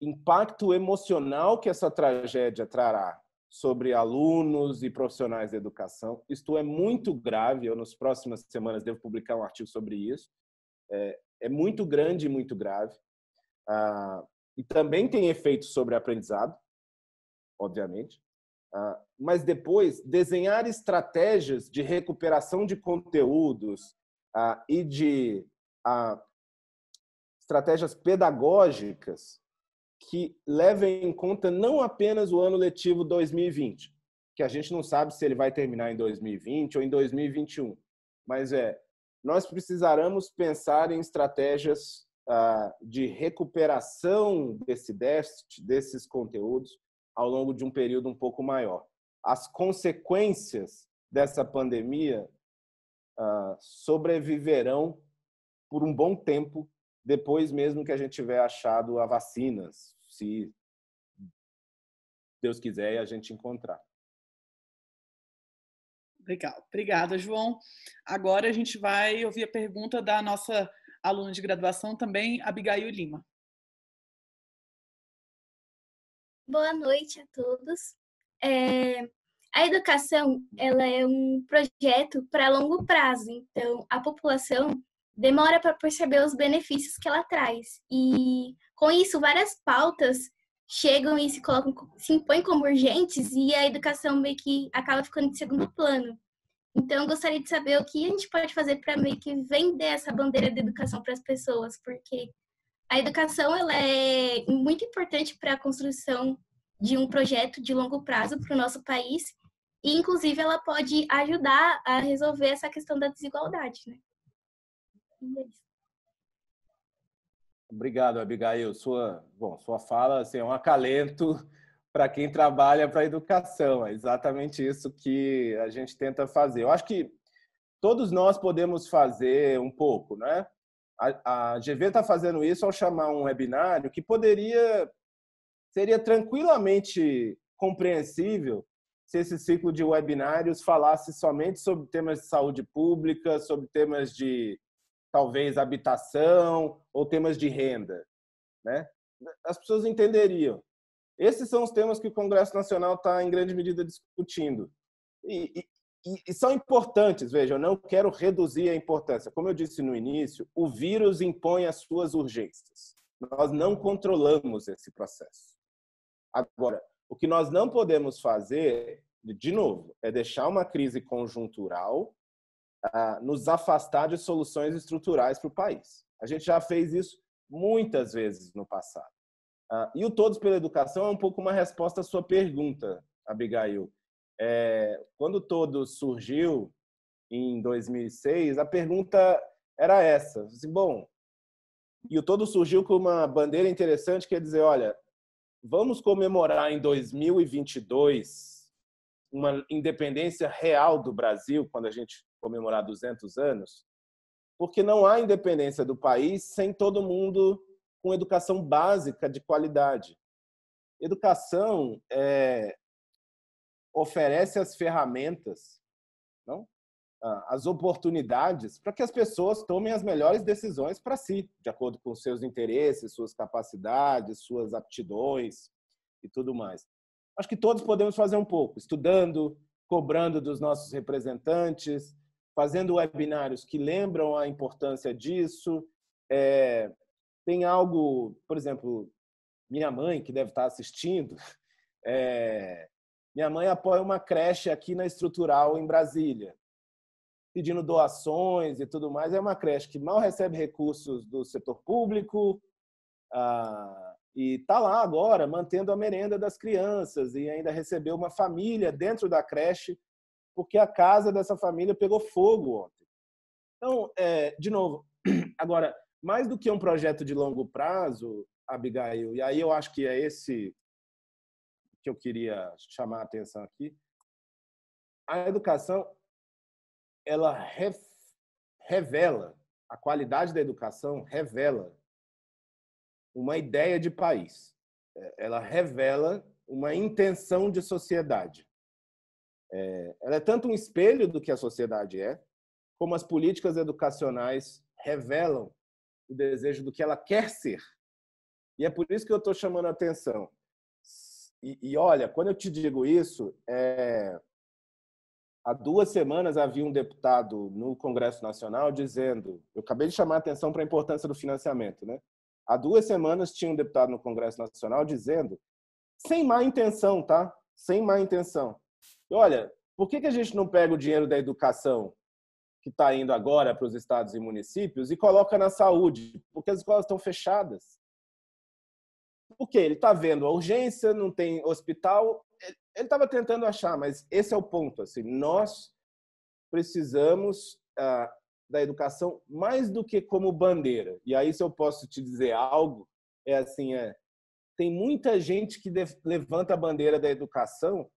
impacto emocional que essa tragédia trará sobre alunos e profissionais da educação. Isto é muito grave. Eu, nas próximas semanas, devo publicar um artigo sobre isso. É, é muito grande e muito grave. Ah, e também tem efeito sobre aprendizado, obviamente. Ah, mas depois desenhar estratégias de recuperação de conteúdos ah, e de ah, estratégias pedagógicas que levem em conta não apenas o ano letivo 2020, que a gente não sabe se ele vai terminar em 2020 ou em 2021, mas é nós precisaremos pensar em estratégias de recuperação desse déficit, desses conteúdos, ao longo de um período um pouco maior. As consequências dessa pandemia uh, sobreviverão por um bom tempo depois mesmo que a gente tiver achado a vacina, se Deus quiser e a gente encontrar. Legal, obrigada, João. Agora a gente vai ouvir a pergunta da nossa aluna de graduação também, Abigail Lima. Boa noite a todos. É, a educação ela é um projeto para longo prazo, então a população demora para perceber os benefícios que ela traz. E com isso, várias pautas chegam e se colocam, se impõem como urgentes e a educação meio que acaba ficando de segundo plano. Então, eu gostaria de saber o que a gente pode fazer para meio que vender essa bandeira da educação para as pessoas, porque a educação ela é muito importante para a construção de um projeto de longo prazo para o nosso país e, inclusive, ela pode ajudar a resolver essa questão da desigualdade. Né? É Obrigado, Abigail. Sua, bom, sua fala assim, é um acalento para quem trabalha para a educação. É exatamente isso que a gente tenta fazer. Eu acho que todos nós podemos fazer um pouco, né? A, GV está fazendo isso ao chamar um webinário que poderia seria tranquilamente compreensível se esse ciclo de webinários falasse somente sobre temas de saúde pública, sobre temas de talvez habitação ou temas de renda, né? As pessoas entenderiam. Esses são os temas que o Congresso Nacional está em grande medida discutindo. E, e, e, são importantes, veja, eu não quero reduzir a importância. Como eu disse no início, o vírus impõe as suas urgências. Nós não controlamos esse processo. Agora, o que nós não podemos fazer, de novo, é deixar uma crise conjuntural uh, nos afastar de soluções estruturais para o país. A gente já fez isso muitas vezes no passado. Uh, e o Todos pela Educação é um pouco uma resposta à sua pergunta, Abigail é, quando todo surgiu em 2006, a pergunta era essa. Assim, bom, e o todo surgiu com uma bandeira interessante que é dizer, olha, vamos comemorar em 2022 uma independência real do Brasil, quando a gente comemorar 200 anos, porque não há independência do país sem todo mundo com educação básica de qualidade. Educação é, oferece as ferramentas, não? Ah, as oportunidades para que as pessoas tomem as melhores decisões para si, de acordo com seus interesses, suas capacidades, suas aptidões e tudo mais. Acho que todos podemos fazer um pouco, estudando, cobrando dos nossos representantes, fazendo webinários que lembram a importância disso. É, tem algo, por exemplo, minha mãe que deve estar assistindo, [laughs] é, minha mãe apoia uma creche aqui na Estrutural, em Brasília, pedindo doações e tudo mais. É uma creche que mal recebe recursos do setor público ah, e está lá agora, mantendo a merenda das crianças e ainda recebeu uma família dentro da creche, porque a casa dessa família pegou fogo ontem. Então, é, de novo, [clears throat] agora, mais do que um projeto de longo prazo, Abigail, e aí eu acho que é esse que eu queria chamar a atenção aqui. A educação, ela revela, a qualidade da educação revela uma ideia de país. É, ela revela uma intenção de sociedade. É, ela é tanto um espelho do que a sociedade é, como as políticas educacionais revelam o desejo do que ela quer ser. E é por isso que eu estou chamando a atenção. E, e olha, quando eu te digo isso, é... há duas semanas havia um deputado no Congresso Nacional dizendo, eu acabei de chamar a atenção para a importância do financiamento, né? Há duas semanas tinha um deputado no Congresso Nacional dizendo, sem má intenção, tá? Sem má intenção. E olha, por que, que a gente não pega o dinheiro da educação que está indo agora para os estados e municípios e coloca na saúde? Porque as escolas estão fechadas porque ele está vendo a urgência, não tem hospital. É, ele estava tentando achar, mas esse é o ponto. Assim, nós precisamos ah, da educação mais do que como bandeira. E aí, se eu posso te dizer algo, é assim: é, tem muita gente que levanta a bandeira da educação,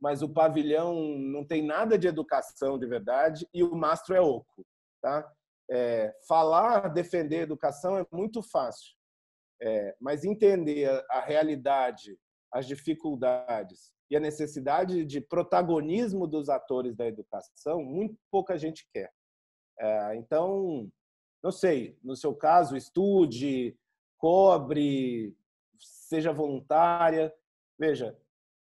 mas o pavilhão não tem nada de educação de verdade e o mastro é oco. Tá? É, falar, defender educação é muito fácil. É, mas entender a, a realidade, as dificuldades e a necessidade de protagonismo dos atores da educação, muito pouca gente quer. É, então, não sei, no seu caso, estude, cobre, seja voluntária. Veja,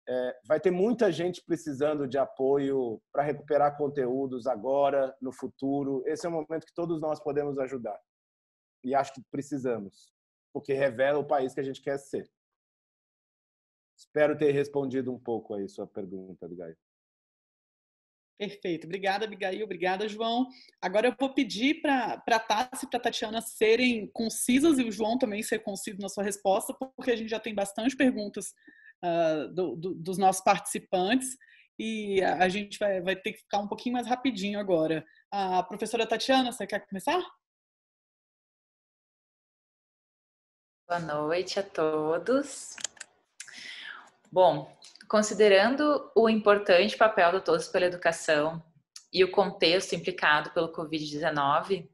é, vai ter muita gente precisando de apoio para recuperar conteúdos agora, no futuro. Esse é um momento que todos nós podemos ajudar. E acho que precisamos porque revela o país que a gente quer ser. Espero ter respondido um pouco aí sua pergunta, Abigail. Perfeito. Obrigada, Abigail. Obrigada, João. Agora eu vou pedir para a Tassi e para a Tatiana serem concisas e o João também ser conciso na sua resposta, porque a gente já tem bastante perguntas uh, do, do, dos nossos participantes e a, gente vai, vai ter que ficar um pouquinho mais rapidinho agora. A ah, professora Tatiana, você quer começar? Boa noite a todos. Bom, considerando o importante papel do Todos pela Educação e o contexto implicado pelo Covid-19,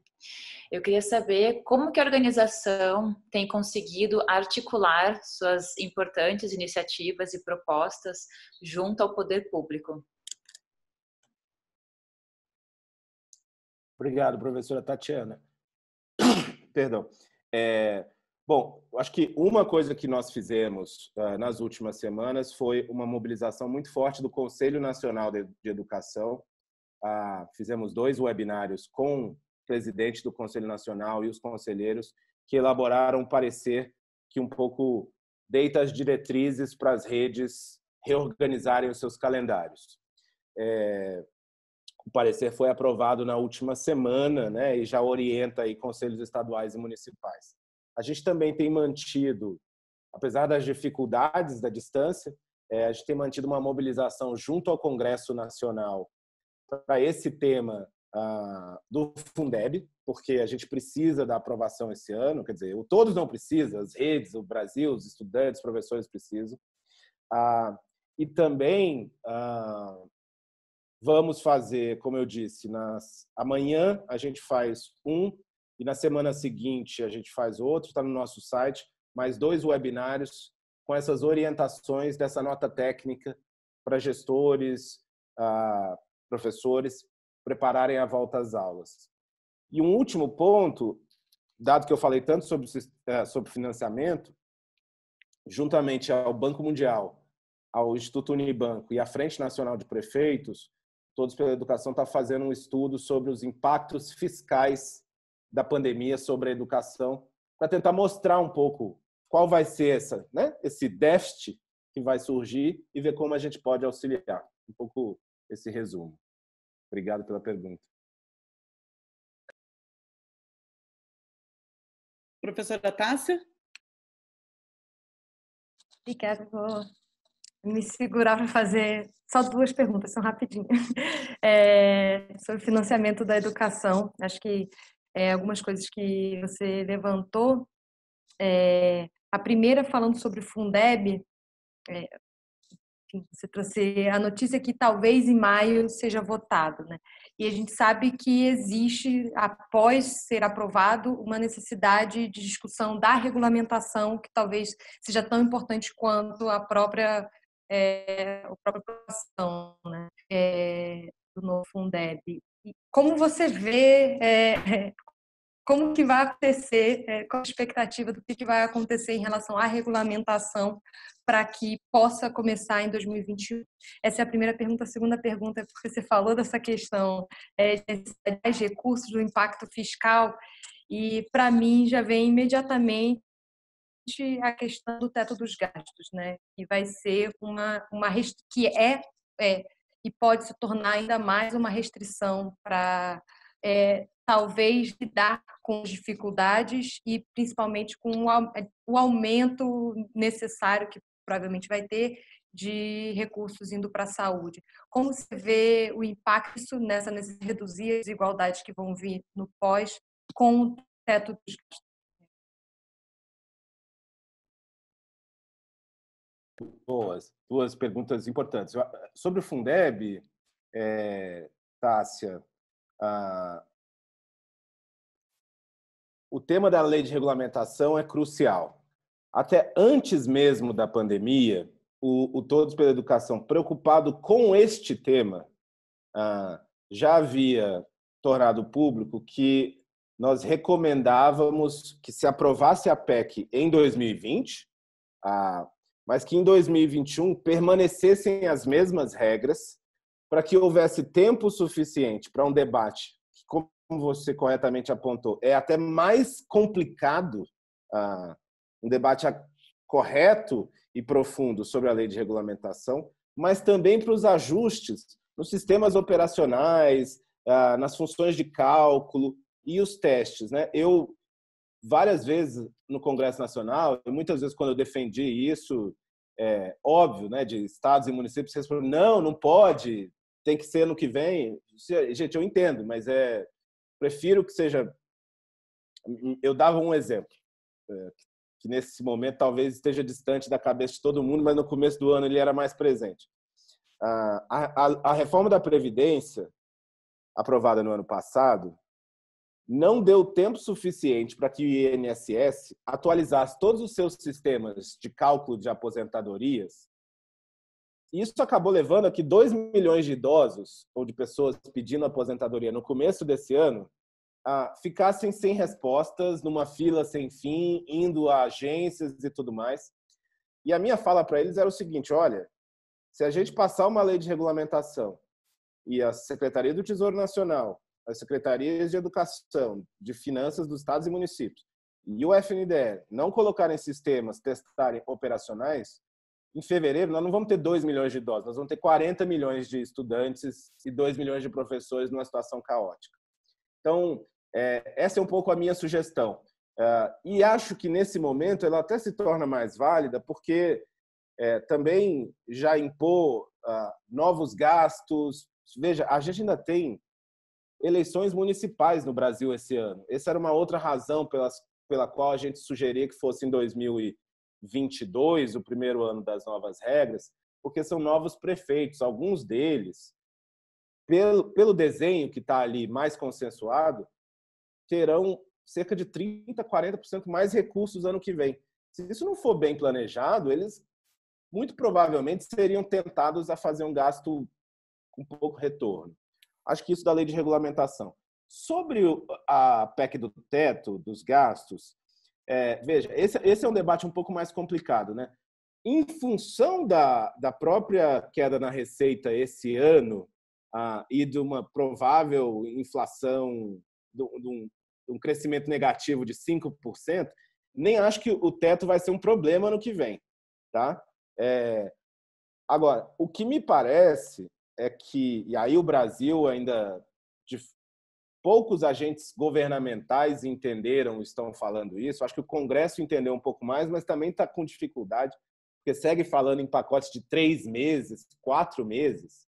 eu queria saber como que a organização tem conseguido articular suas importantes iniciativas e propostas junto ao poder público. Obrigado, professora Tatiana. [coughs] Perdão. É, Bom, acho que uma coisa que nós fizemos uh, nas últimas semanas foi uma mobilização muito forte do Conselho Nacional de, Educação. Uh, fizemos dois webinários com o presidente do Conselho Nacional e os conselheiros que elaboraram um parecer que um pouco deita as diretrizes para as redes reorganizarem os seus calendários. É, o parecer foi aprovado na última semana né, e já orienta aí conselhos estaduais e municipais. A gente também tem mantido, apesar das dificuldades da distância, é, a gente tem mantido uma mobilização junto ao Congresso Nacional para esse tema ah, do Fundeb, porque a gente precisa da aprovação esse ano, quer dizer, todos não precisam, as redes, o Brasil, os estudantes, os professores precisam. Ah, e também ah, vamos fazer, como eu disse, nas, amanhã a gente faz um e na semana seguinte a gente faz outro, está no nosso site, mais dois webinários com essas orientações dessa nota técnica para gestores, professores prepararem a volta às aulas. E um último ponto, dado que eu falei tanto sobre, é, sobre financiamento, juntamente ao Banco Mundial, ao Instituto Unibanco e à Frente Nacional de Prefeitos, Todos pela Educação está fazendo um estudo sobre os impactos fiscais da pandemia sobre a educação, para tentar mostrar um pouco qual vai ser essa, né, esse déficit que vai surgir e ver como a gente pode auxiliar. Um pouco esse resumo. Obrigado pela pergunta. Professora Tássia? Obrigada, vou me segurar para fazer só duas perguntas, são rapidinhas. [laughs] É, sobre financiamento da educação, acho que é, algumas coisas que você levantou. É, a primeira falando sobre o Fundeb, é, você trouxe a notícia que talvez em maio seja votado, né? E a gente sabe que existe, após ser aprovado, uma necessidade de discussão da regulamentação, que talvez seja tão importante quanto a própria, é, a própria aprovação né? é, do novo Fundeb. E como você vê é, como que vai acontecer, é, qual a expectativa do que, que vai acontecer em relação à regulamentação para que possa começar em 2021? Essa é a primeira pergunta. A segunda pergunta é porque você falou dessa questão é, de recursos, do impacto fiscal, e para mim já vem imediatamente a questão do teto dos gastos, né? Que vai ser uma, uma que é, é e pode se tornar ainda mais uma restrição para é, talvez lidar com as dificuldades e principalmente com é, o aumento necessário que provavelmente vai ter de recursos indo para a saúde. Como você vê o impacto nessa nesse reduzir as desigualdades que vão vir no pós com o teto dos Boas, duas perguntas importantes. Sobre o Fundeb, é, Tássia, ah, o tema da lei de regulamentação é crucial. Até antes mesmo da pandemia, o, o Todos pela Educação, preocupado com este tema, ah, já havia tornado público que nós recomendávamos que se aprovasse a PEC em 2020, ah, mas que em 2021 permanecessem as mesmas regras para que houvesse tempo suficiente para um debate você corretamente apontou, é até mais complicado uh, um debate correto e profundo sobre a lei de regulamentação, mas também para os ajustes nos sistemas operacionais, uh, nas funções de cálculo e os testes. Né? Eu, várias vezes no Congresso Nacional, e muitas vezes quando eu defendi isso, é, óbvio, né, de estados e municípios, vocês falam não, não pode, tem que ser no que vem. Gente, eu entendo, mas é prefiro que seja. Eu dava um exemplo, é, que nesse momento talvez esteja distante da cabeça de todo mundo, mas no começo do ano ele era mais presente. A, a, a reforma da Previdência, aprovada no ano passado, não deu tempo suficiente para que o INSS atualizasse todos os seus sistemas de cálculo de aposentadorias isso acabou levando a que 2 milhões de idosos ou de pessoas pedindo aposentadoria no começo desse ano ah, ficassem sem respostas, numa fila sem fim, indo a agências e tudo mais. E a minha fala para eles era o seguinte: olha, se a gente passar uma lei de regulamentação e a Secretaria do Tesouro Nacional, as secretarias de Educação, de Finanças dos estados e municípios e o FNDE não colocarem sistemas, testarem operacionais, em fevereiro, nós não vamos ter 2 milhões de idosos, nós vamos ter 40 milhões de estudantes e 2 milhões de professores numa situação caótica. Então, é, essa é um pouco a minha sugestão. Uh, e acho que nesse momento ela até se torna mais válida, porque é, também já impor uh, novos gastos. Veja, a gente ainda tem eleições municipais no Brasil esse ano. Essa era uma outra razão pelas, pela qual a gente sugeria que fosse em 2000 e 22, o primeiro ano das novas regras, porque são novos prefeitos. Alguns deles, pelo, pelo desenho que está ali mais consensuado, terão cerca de 30%, 40% mais recursos ano que vem. Se isso não for bem planejado, eles muito provavelmente seriam tentados a fazer um gasto com pouco retorno. Acho que isso da lei de regulamentação. Sobre a PEC do teto, dos gastos, é, veja, esse, esse é um debate um pouco mais complicado, né? Em função da, da própria queda na receita esse ano ah, e de uma provável inflação, de um, de um crescimento negativo de 5%, nem acho que o teto vai ser um problema no que vem, tá? É, agora, o que me parece é que, e aí o Brasil ainda poucos agentes governamentais entenderam, estão falando isso. Acho que o Congresso entendeu um pouco mais, mas também está com dificuldade, porque segue falando em pacotes de três meses, quatro meses.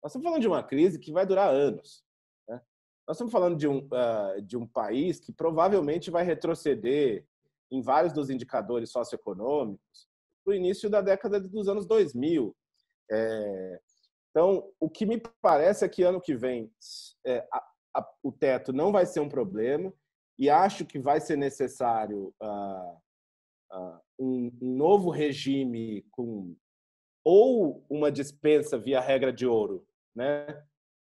Nós estamos falando de uma crise que vai durar anos. Né? Nós estamos falando de um, uh, de um país que provavelmente vai retroceder em vários dos indicadores socioeconômicos para o início da década dos anos 2000. É, então, o que me parece é que ano que vem é, a, o teto não vai ser um problema e acho que vai ser necessário uh, uh, um, um novo regime com ou uma dispensa via regra de ouro, né?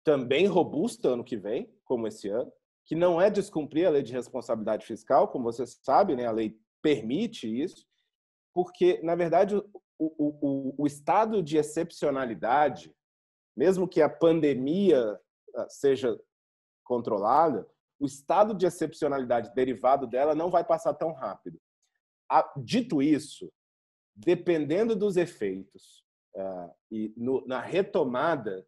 também robusta ano que vem, como esse ano, que não é descumprir a lei de responsabilidade fiscal, como você sabe, né? a lei permite isso, porque, na verdade, o, o, o estado de excepcionalidade, mesmo que a pandemia ah, seja controlada, o estado de excepcionalidade derivado dela não vai passar tão rápido. Dito isso, dependendo dos efeitos é, e na retomada,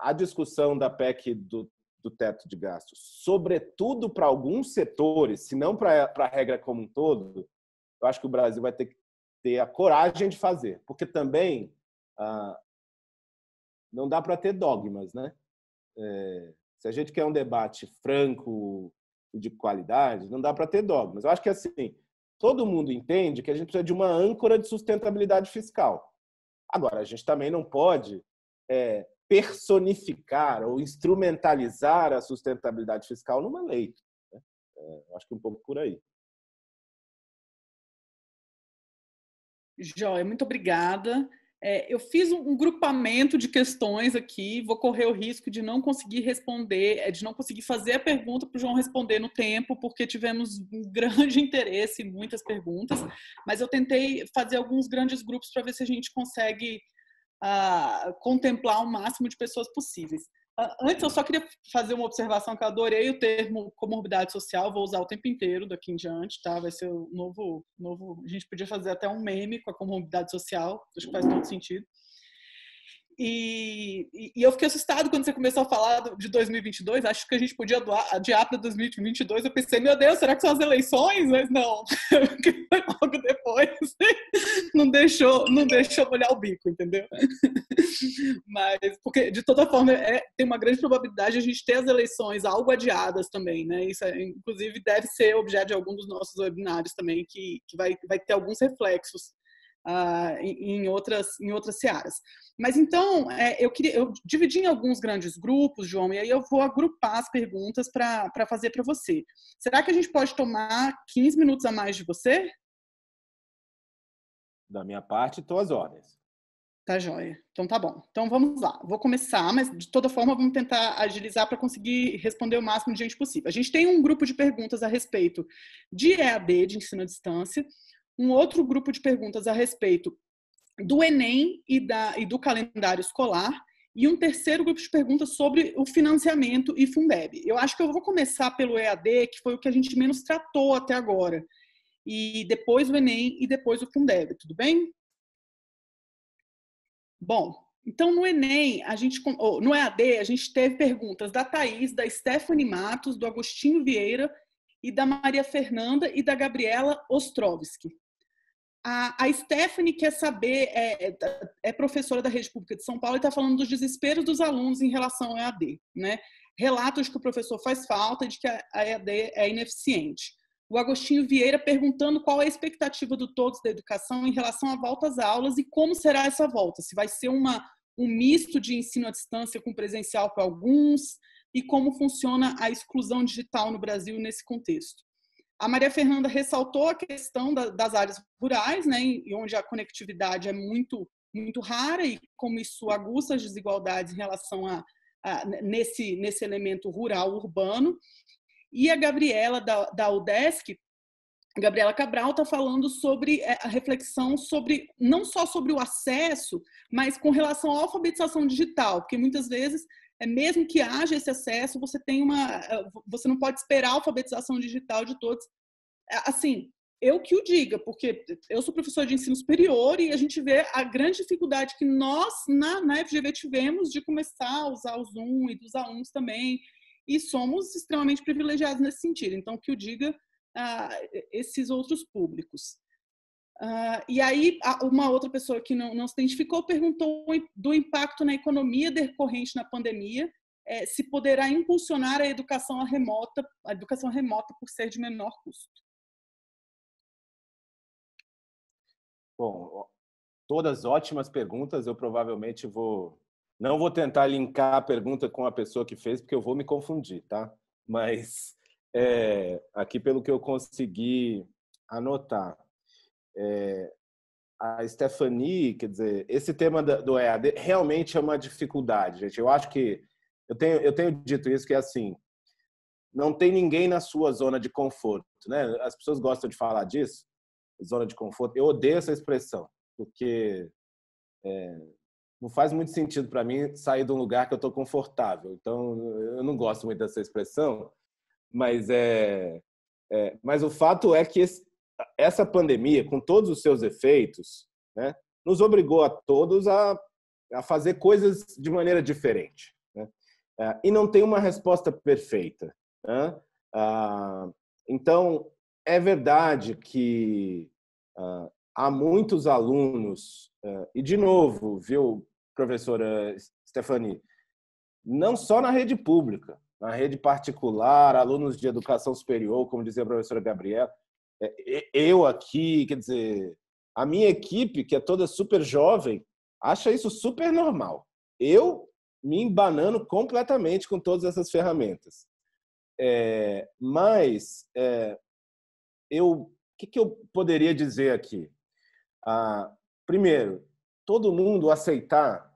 a discussão da PEC do, do teto de gastos, sobretudo para alguns setores, se não para a regra como um todo, eu acho que o Brasil vai ter que ter a coragem de fazer, porque também não dá para ter dogmas, né? É, se a gente quer um debate franco e de qualidade, não dá para ter dogmas. Eu acho que assim, todo mundo entende que a gente precisa de uma âncora de sustentabilidade fiscal. Agora, a gente também não pode é, personificar ou instrumentalizar a sustentabilidade fiscal numa lei. Né? É, acho que um pouco por aí. Joia, muito obrigada. É, eu fiz um, um, grupamento de questões aqui, vou correr o risco de não conseguir responder, é, de não conseguir fazer a pergunta para o João responder no tempo, porque tivemos um [laughs] grande interesse, muitas perguntas, mas eu tentei fazer alguns grandes grupos para ver se a gente consegue uh, contemplar o máximo de pessoas possíveis. Antes, eu só queria fazer uma observação que eu adorei o termo comorbidade social, vou usar o tempo inteiro daqui em diante, tá? Vai ser o novo, novo. A gente podia fazer até um meme com a comorbidade social, acho que faz todo sentido. E, e, eu fiquei assustado quando você começou a falar de 2022. Acho que a gente podia adiar para 2022. Eu pensei, meu Deus, será que são as eleições? Mas não, [laughs] foi logo depois. Não deixou, não deixou molhar o bico, entendeu? Mas, porque de toda forma, é, tem uma grande probabilidade de a gente ter as eleições algo adiadas também, né? Isso, é, inclusive, deve ser objeto de algum dos nossos webinários também, que, que vai, vai ter alguns reflexos uh, em, outras, em outras searas. Mas então, é, eu, queria, eu dividi em alguns grandes grupos, João, e aí eu vou agrupar as perguntas para fazer para você. Será que a gente pode tomar 15 minutos a mais de você? Da minha parte, estou às ordens. Tá joia. Então tá bom. Então vamos lá. Vou começar, mas de toda forma vamos tentar agilizar para conseguir responder o máximo de gente possível. A gente tem um grupo de perguntas a respeito de EAD, de ensino à distância, um outro grupo de perguntas a respeito do Enem e, da, e do calendário escolar, e um terceiro grupo de perguntas sobre o financiamento e Fundeb. Eu acho que eu vou começar pelo EAD, que foi o que a gente menos tratou até agora, e depois o Enem e depois o Fundeb, tudo bem? Bom, então no Enem, a gente, oh, no EAD, a gente teve perguntas da Thaís, da Stephanie Matos, do Agostinho Vieira e da Maria Fernanda e da Gabriela Ostrovski. A, a Stephanie quer saber, é, é, é, professora da Rede Pública de São Paulo e está falando dos desesperos dos alunos em relação ao EAD. Né? Relatos que o professor faz falta e de que a, a EAD é ineficiente. O Agostinho Vieira perguntando qual é a expectativa do todos da educação em relação à volta às aulas e como será essa volta. Se vai ser uma, um misto de ensino à distância com presencial para alguns e como funciona a exclusão digital no Brasil nesse contexto. A Maria Fernanda ressaltou a questão da, das áreas rurais, né, e onde a conectividade é muito muito rara e como isso aguça as desigualdades em relação a, a nesse nesse elemento rural urbano. E a Gabriela da, da UDESC, Gabriela Cabral está falando sobre é, a reflexão sobre não só sobre o acesso, mas com relação à alfabetização digital, porque muitas vezes é, mesmo que haja esse acesso, você tem uma, eh, você não pode esperar a alfabetização digital de todos. É, assim, eu que o diga, porque eu sou professor de ensino superior e a gente vê a grande dificuldade que nós na, na FGV tivemos de começar a usar o Zoom e dos alunos também, e somos extremamente privilegiados nesse sentido. Então, que o diga ah, esses outros públicos. Uh, e aí, uma outra pessoa que não, não, se identificou perguntou do impacto na economia decorrente na pandemia, é, se poderá impulsionar a educação remota, a educação remota por ser de menor custo. Bom, todas ótimas perguntas. Eu provavelmente vou, não vou tentar linkar a pergunta com a pessoa que fez, porque eu vou me confundir, tá? Mas é, aqui pelo que eu consegui anotar é, a Stephanie, quer dizer, esse tema do EAD realmente é uma dificuldade, gente. Eu acho que eu tenho, eu tenho dito isso que é assim, não tem ninguém na sua zona de conforto, né? As pessoas gostam de falar disso, zona de conforto. Eu odeio essa expressão, porque é, não faz muito sentido para mim sair de um lugar que eu estou confortável. Então, eu não gosto muito dessa expressão, mas é, é, mas o fato é que esse, essa pandemia, com todos os seus efeitos, né, nos obrigou a todos a, a fazer coisas de maneira diferente. Né? Ah, e não tem uma resposta perfeita. Né? Ah, então, é verdade que ah, há muitos alunos, e de novo, viu, professora Stephanie, não só na rede pública, na rede particular, alunos de educação superior, como dizia a professora Gabriela, é, é, eu aqui, quer dizer, a minha equipe, que é toda super jovem, acha isso super normal. Eu me embanando completamente com todas essas ferramentas. É, mas é, eu, o que, que, eu poderia dizer aqui? Ah, primeiro, todo mundo aceitar,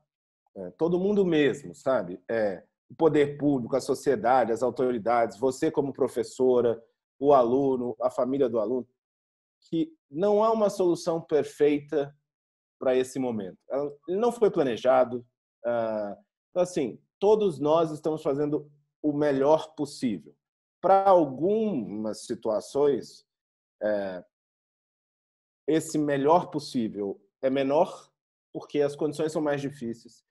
é, todo mundo mesmo, sabe? É, o poder público, a sociedade, as autoridades, você como professora, o aluno, a família do aluno, que não há uma solução perfeita para esse momento. Ele não foi planejado. Ah, então, assim, todos nós estamos fazendo o melhor possível. Para algumas situações, é, esse melhor possível é menor, porque as condições são mais difíceis.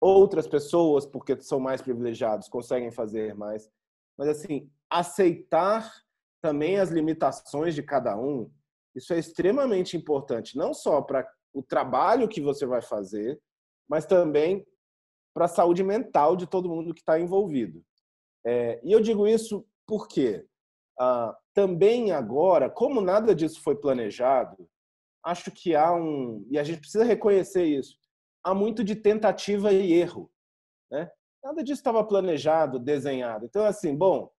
Outras pessoas, porque são mais privilegiados, conseguem fazer mais. Mas, assim, aceitar também as limitações de cada um. Isso é extremamente importante, não só para o trabalho que você vai fazer, mas também para a saúde mental de todo mundo que está envolvido. É, e eu digo isso porque ah, também agora, como nada disso foi planejado, acho que há um. E a gente precisa reconhecer isso. Há muito de tentativa e erro. Né? Nada disso estava planejado, desenhado. Então, assim, bom,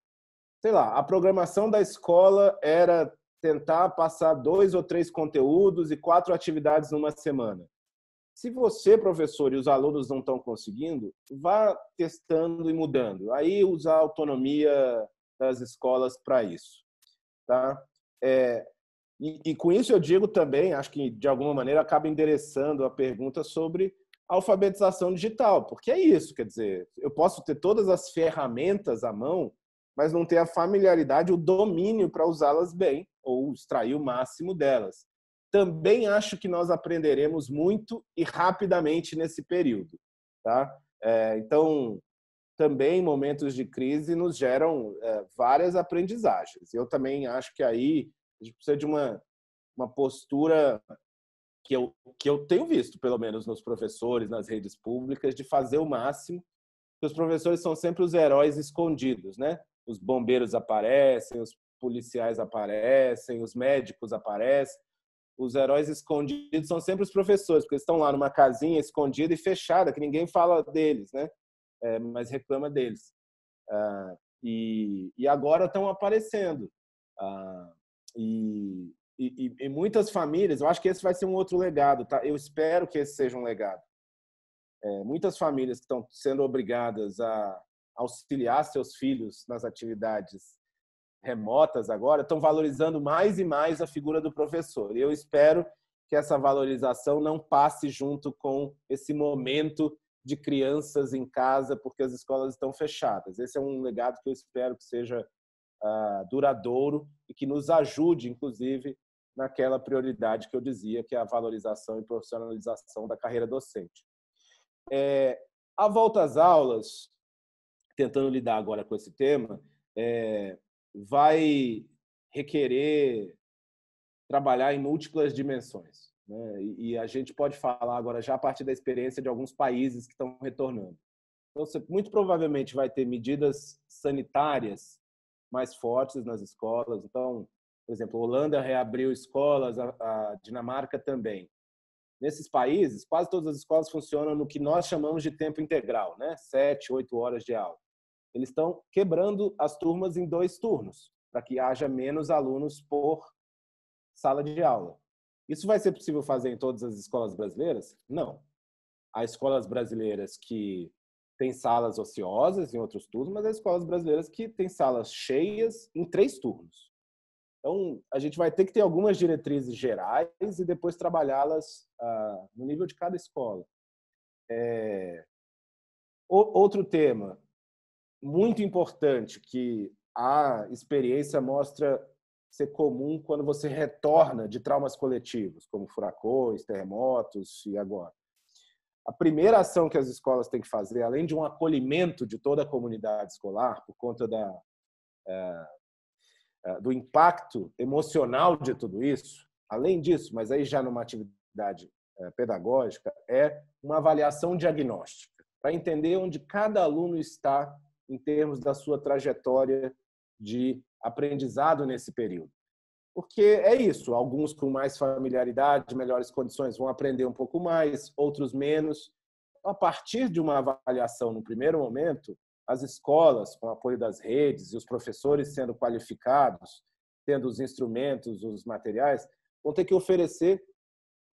sei lá, a programação da escola era tentar passar dois ou três conteúdos e quatro atividades numa semana. Se você, professor, e os alunos não estão conseguindo, vá testando e mudando. Aí usar a autonomia das escolas para isso. Tá? É, e, e com isso eu digo também, acho que de alguma maneira acaba endereçando a pergunta sobre alfabetização digital, porque é isso, quer dizer, eu posso ter todas as ferramentas à mão, mas não ter a familiaridade, o domínio para usá-las bem ou extrair o máximo delas. Também acho que nós aprenderemos muito e rapidamente nesse período, tá? É, então, também momentos de crise nos geram é, várias aprendizagens. Eu também acho que aí a gente precisa de uma, uma postura que eu, que eu tenho visto, pelo menos nos professores, nas redes públicas, de fazer o máximo, os professores são sempre os heróis escondidos, né? os bombeiros aparecem, os policiais aparecem, os médicos aparecem. Os heróis escondidos são sempre os professores, porque eles estão lá numa casinha escondida e fechada, que ninguém fala deles, né? É, mas reclama deles. Ah, e, e, agora estão aparecendo. Ah, e, e, e, muitas famílias, eu acho que esse vai ser um outro legado, tá? Eu espero que esse seja um legado. É, muitas famílias que estão sendo obrigadas a auxiliar seus filhos nas atividades remotas agora, estão valorizando mais e mais a figura do professor. E eu espero que essa valorização não passe junto com esse momento de crianças em casa, porque as escolas estão fechadas. Esse é um legado que eu espero que seja uh, duradouro e que nos ajude, inclusive, naquela prioridade que eu dizia, que é a valorização e profissionalização da carreira docente. É, a volta às aulas, tentando lidar agora com esse tema, é, vai requerer trabalhar em múltiplas dimensões. Né? E, e a gente pode falar agora já a partir da experiência de alguns países que estão retornando. Então, você muito provavelmente vai ter medidas sanitárias mais fortes nas escolas. Então, por exemplo, a Holanda reabriu escolas, a, a Dinamarca também. Nesses países, quase todas as escolas funcionam no que nós chamamos de tempo integral, né? Sete, oito horas de aula. Eles estão quebrando as turmas em dois turnos, para que haja menos alunos por sala de aula. Isso vai ser possível fazer em todas as escolas brasileiras? Não. Há escolas brasileiras que têm salas ociosas em outros turnos, mas há escolas brasileiras que têm salas cheias em três turnos. Então, a gente vai ter que ter algumas diretrizes gerais e depois trabalhá-las ah, no nível de cada escola. É... Outro tema muito importante que a experiência mostra ser comum quando você retorna de traumas coletivos, como furacões, terremotos e agora. A primeira ação que as escolas têm que fazer, além de um acolhimento de toda a comunidade escolar, por conta da, eh, eh, do impacto emocional de tudo isso, além disso, mas aí já numa atividade eh, pedagógica, é uma avaliação diagnóstica, para entender onde cada aluno está em termos da sua trajetória de aprendizado nesse período. Porque é isso, alguns com mais familiaridade, melhores condições vão aprender um pouco mais, outros menos. A partir de uma avaliação no primeiro momento, as escolas, com o apoio das redes e os professores sendo qualificados, tendo os instrumentos, os materiais, vão ter que oferecer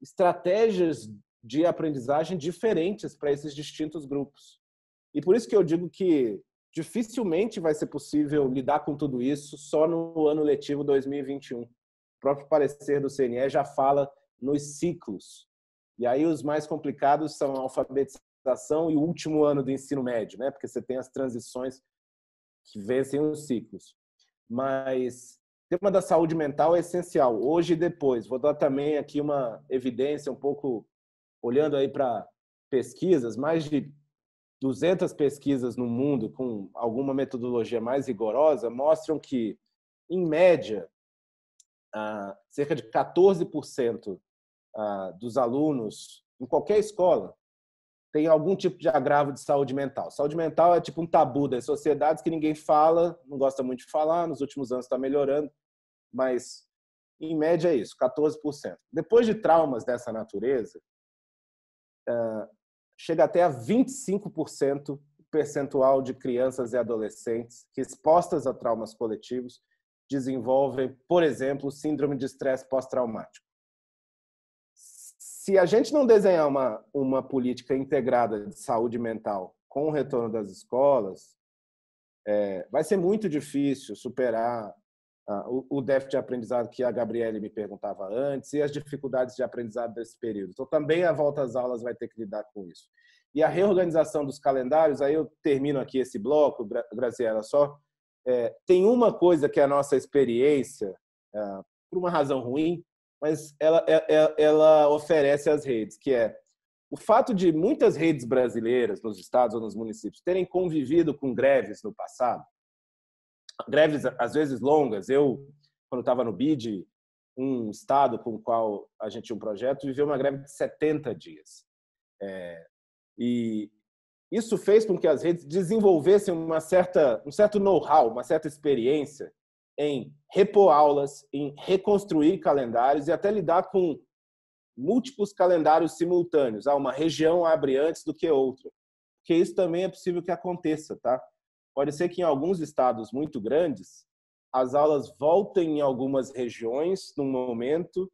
estratégias de aprendizagem diferentes para esses distintos grupos. E por isso que eu digo que dificilmente vai ser possível lidar com tudo isso só no ano letivo 2021. O próprio parecer do CNE já fala nos ciclos. E aí os mais complicados são a alfabetização capacitação e o último ano do ensino médio, né? Porque você tem as transições que vencem os ciclos. Mas o tema da saúde mental é essencial, hoje e depois. Vou dar também aqui uma evidência um pouco, olhando aí para pesquisas, mais de 200 pesquisas no mundo com alguma metodologia mais rigorosa mostram que, em média, cerca de 14% dos alunos em qualquer escola tem algum tipo de agravo de saúde mental. Saúde mental é tipo um tabu das sociedades que ninguém fala, não gosta muito de falar, nos últimos anos está melhorando, mas em média é isso, 14%. Depois de traumas dessa natureza, chega até a 25% percentual de crianças e adolescentes que expostas a traumas coletivos desenvolvem, por exemplo, síndrome de estresse pós-traumático se a gente não desenhar uma, uma política integrada de saúde mental com o retorno das escolas, é, vai ser muito difícil superar ah, o, o déficit de aprendizado que a Gabriele me perguntava antes e as dificuldades de aprendizado desse período. Então, também a volta às aulas vai ter que lidar com isso. E a reorganização dos calendários, aí eu termino aqui esse bloco, Gra Graziela, só. É, tem uma coisa que é a nossa experiência, é, por uma razão ruim, mas ela, ela, é, é, ela oferece às redes, que é o fato de muitas redes brasileiras, nos estados ou nos municípios, terem convivido com greves no passado, greves às vezes longas. Eu, quando estava no BID, um estado com o qual a gente tinha um projeto, viveu uma greve de 70 dias. É, e isso fez com que as redes desenvolvessem uma certa, um certo know-how, uma certa experiência em repor aulas, em reconstruir calendários e até lidar com múltiplos calendários simultâneos. Ah, uma região abre antes do que outra. Porque isso também é possível que aconteça, tá? Pode ser que em alguns estados muito grandes, as aulas voltem em algumas regiões num momento,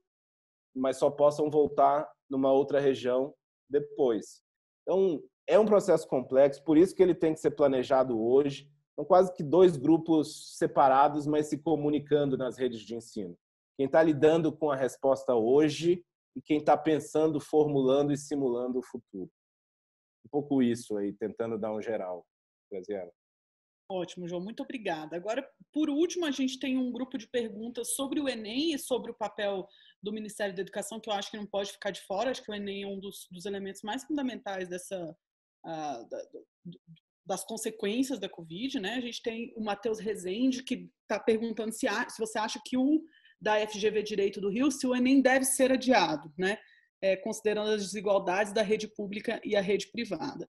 mas só possam voltar numa outra região depois. Então, é um processo complexo, por isso que ele tem que ser planejado hoje, são quase que dois grupos separados, mas se comunicando nas redes de ensino. Quem está lidando com a resposta hoje e quem está pensando, formulando e simulando o futuro. Um pouco isso aí, tentando dar um geral, Graziela. Ótimo, João, muito obrigada. Agora, por último, a gente tem um grupo de perguntas sobre o Enem e sobre o papel do Ministério da Educação, que eu acho que não pode ficar de fora, acho que o Enem é um dos, dos elementos mais fundamentais dessa, uh, da, do, das consequências da Covid, né? A gente tem o Matheus Rezende, que está perguntando se, se você acha que o da FGV Direito do Rio, se o Enem deve ser adiado, né? É, considerando as desigualdades da rede pública e a rede privada.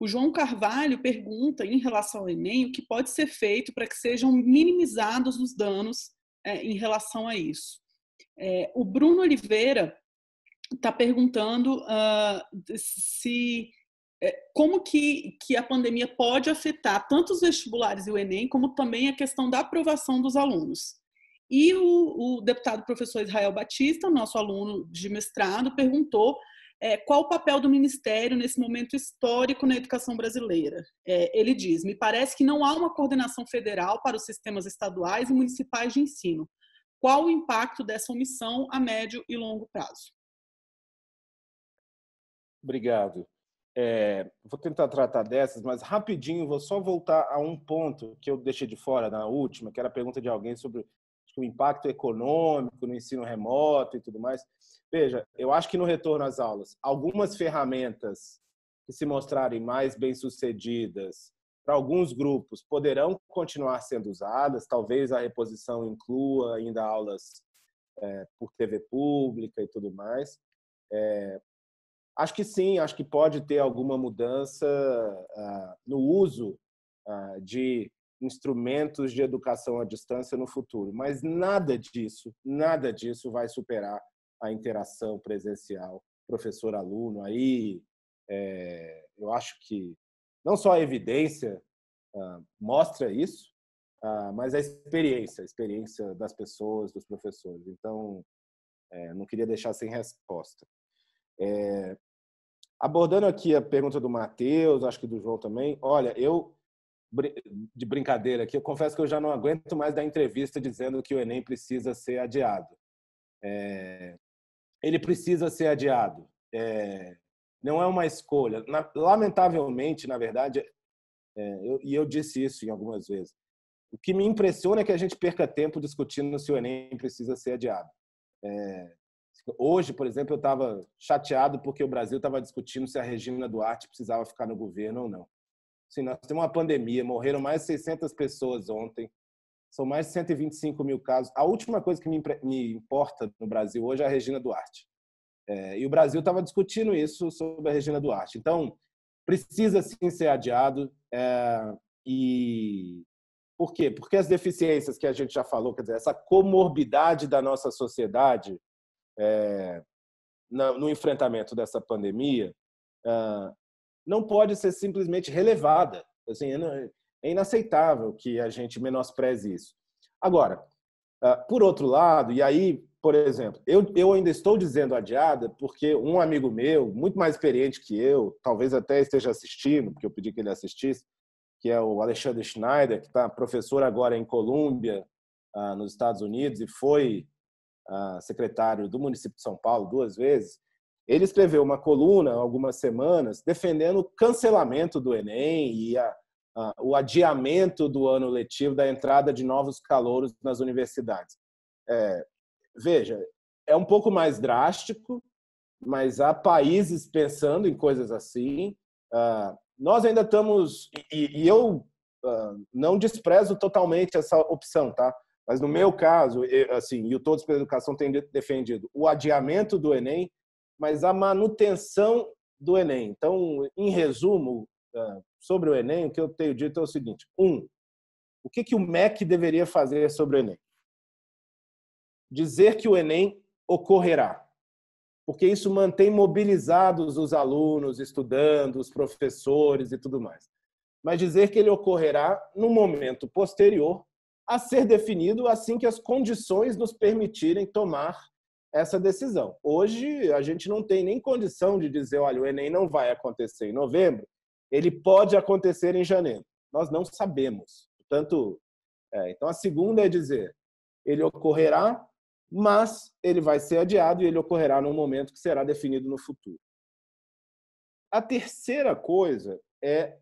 O João Carvalho pergunta, em relação ao Enem, o que pode ser feito para que sejam minimizados os danos é, em relação a isso. É, o Bruno Oliveira está perguntando uh, se é, como que, que a pandemia pode afetar tanto os vestibulares e o Enem, como também a questão da aprovação dos alunos. E o, o deputado professor Israel Batista, nosso aluno de mestrado, perguntou é, qual o papel do Ministério nesse momento histórico na educação brasileira. É, ele diz: Me parece que não há uma coordenação federal para os sistemas estaduais e municipais de ensino. Qual o impacto dessa omissão a médio e longo prazo? Obrigado. É, vou tentar tratar dessas, mas rapidinho vou só voltar a um ponto que eu deixei de fora na última, que era a pergunta de alguém sobre o impacto econômico no ensino remoto e tudo mais. Veja, eu acho que no retorno às aulas, algumas ferramentas que se mostrarem mais bem-sucedidas para alguns grupos poderão continuar sendo usadas, talvez a reposição inclua ainda aulas é, por TV pública e tudo mais. É, Acho que sim, acho que pode ter alguma mudança uh, no uso uh, de instrumentos de educação à distância no futuro, mas nada disso, nada disso vai superar a interação presencial professor-aluno. Aí é, eu acho que não só a evidência uh, mostra isso, mas a experiência, a experiência das pessoas, dos professores. Então, é, não queria deixar sem resposta. É, abordando aqui a pergunta do Matheus, acho que do João também, olha, eu, de brincadeira aqui, eu confesso que eu já não aguento mais da entrevista dizendo que o Enem precisa ser adiado. É, ele precisa ser adiado. É, não é uma escolha. Na, lamentavelmente, na verdade, é, eu, e eu disse isso em algumas vezes, o que me impressiona é que a gente perca tempo discutindo se o Enem precisa ser adiado. É, Hoje, por exemplo, eu estava chateado porque o Brasil estava discutindo se a Regina Duarte precisava ficar no governo ou não. Assim, nós temos uma pandemia, morreram mais de 600 pessoas ontem, são mais de 125 mil casos. A última coisa que me, me importa no Brasil hoje é a Regina Duarte. É, e o Brasil estava discutindo isso sobre a Regina Duarte. Então, precisa sim ser adiado. É, e por quê? Porque as deficiências que a gente já falou, quer dizer, essa comorbidade da nossa sociedade, é, no enfrentamento dessa pandemia ah, não pode ser simplesmente relevada. Assim, é, é, é inaceitável que a gente menospreze isso. Agora, ah, por outro lado, e aí, por exemplo, eu, eu ainda estou dizendo adiada porque um amigo meu, muito mais experiente que eu, talvez até esteja assistindo, porque eu pedi que ele assistisse, que é o Alexandre Schneider, que está professor agora em Colômbia, ah, nos Estados Unidos, e foi secretário do município de São Paulo duas vezes, ele escreveu uma coluna algumas semanas defendendo o cancelamento do Enem e a, a, o adiamento do ano letivo da entrada de novos calouros nas universidades. É, veja, é um pouco mais drástico, mas há países pensando em coisas assim. Uh, nós ainda estamos, e, e eu uh, não desprezo totalmente essa opção, tá? Mas no uhum. meu caso, assim, e o Todos pela Educação tem defendido o adiamento do Enem, mas a manutenção do Enem. Então, em resumo, ah, sobre o Enem, o que eu tenho dito é o seguinte: um, o que, que o MEC deveria fazer sobre o Enem? Dizer que o Enem ocorrerá, porque isso mantém mobilizados os alunos, estudando, os professores e tudo mais. Mas dizer que ele ocorrerá no momento posterior a ser definido assim que as condições nos permitirem tomar essa decisão. Hoje, a gente não tem nem condição de dizer, olha, o Enem não vai acontecer em novembro, ele pode acontecer em janeiro. Nós não sabemos. Portanto, é, então a segunda é dizer, ele ocorrerá, mas ele vai ser adiado e ele ocorrerá num momento que será definido no futuro. A terceira coisa é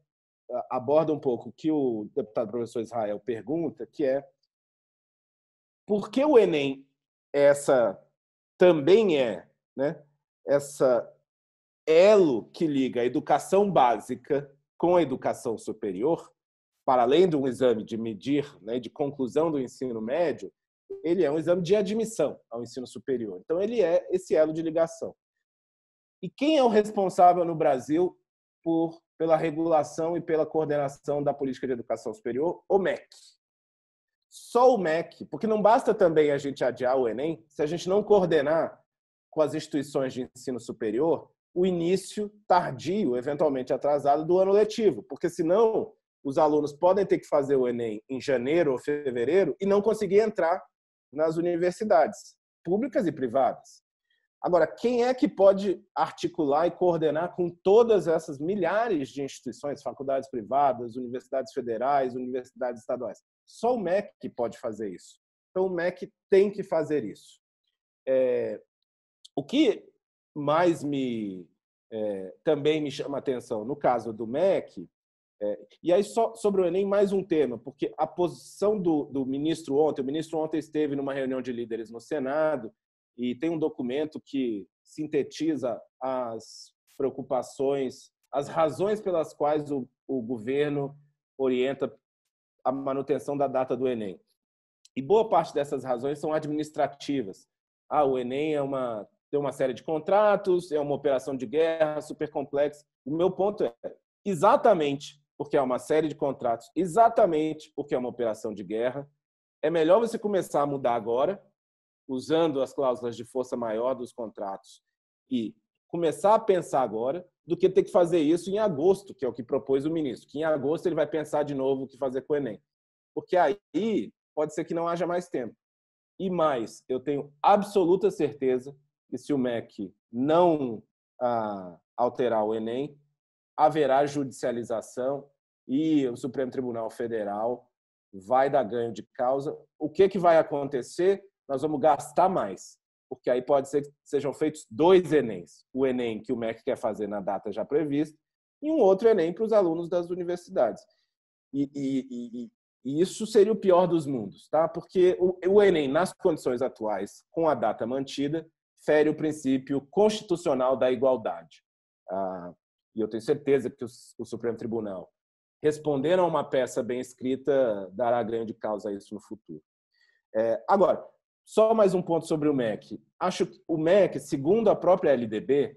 aborda um pouco o que o deputado professor Israel pergunta, que é por que o Enem é essa também é né, essa elo que liga a educação básica com a educação superior, para além de um exame de medir, né, de conclusão do ensino médio, ele é um exame de admissão ao ensino superior. Então, ele é esse elo de ligação. E quem é o responsável no Brasil por pela Regulação e pela Coordenação da Política de Educação Superior, o MEC. Só o MEC, porque não basta também a gente adiar o Enem, se a gente não coordenar com as instituições de ensino superior o início tardio, eventualmente atrasado, do ano letivo, porque senão os alunos podem ter que fazer o Enem em janeiro ou fevereiro e não conseguir entrar nas universidades públicas e privadas. Agora, quem é que pode articular e coordenar com todas essas milhares de instituições, faculdades privadas, universidades federais, universidades estaduais? Só o MEC pode fazer isso. Então, o MEC tem que fazer isso. É, o que mais me é, também me chama atenção no caso do MEC, é, e aí só sobre o Enem mais um tema, porque a posição do, do ministro ontem, o ministro ontem esteve numa reunião de líderes no Senado e tem um documento que sintetiza as preocupações, as razões pelas quais o, o governo orienta a manutenção da data do Enem. E boa parte dessas razões são administrativas. Ah, o Enem é uma, tem uma série de contratos, é uma operação de guerra super complexa. O meu ponto é, exatamente porque é uma série de contratos, exatamente porque é uma operação de guerra, é melhor você começar a mudar agora usando as cláusulas de força maior dos contratos e começar a pensar agora do que ter que fazer isso em agosto, que é o que propôs o ministro, que em agosto ele vai pensar de novo o que fazer com o Enem. Porque aí pode ser que não haja mais tempo. E mais, eu tenho absoluta certeza que se o MEC não ah, alterar o Enem, haverá judicialização e o Supremo Tribunal Federal vai dar ganho de causa. O que, que vai acontecer? nós vamos gastar mais. Porque aí pode ser que sejam feitos dois Enems. O Enem que o MEC quer fazer na data já prevista e um outro Enem para os alunos das universidades. E, e, e, e, isso seria o pior dos mundos, tá? Porque o, o Enem, nas condições atuais, com a data mantida, fere o princípio constitucional da igualdade. Ah, e eu tenho certeza que o, o Supremo Tribunal, respondendo a uma peça bem escrita, dará grande causa a isso no futuro. É, agora, só mais um ponto sobre o MEC. Acho que o MEC, segundo a própria LDB,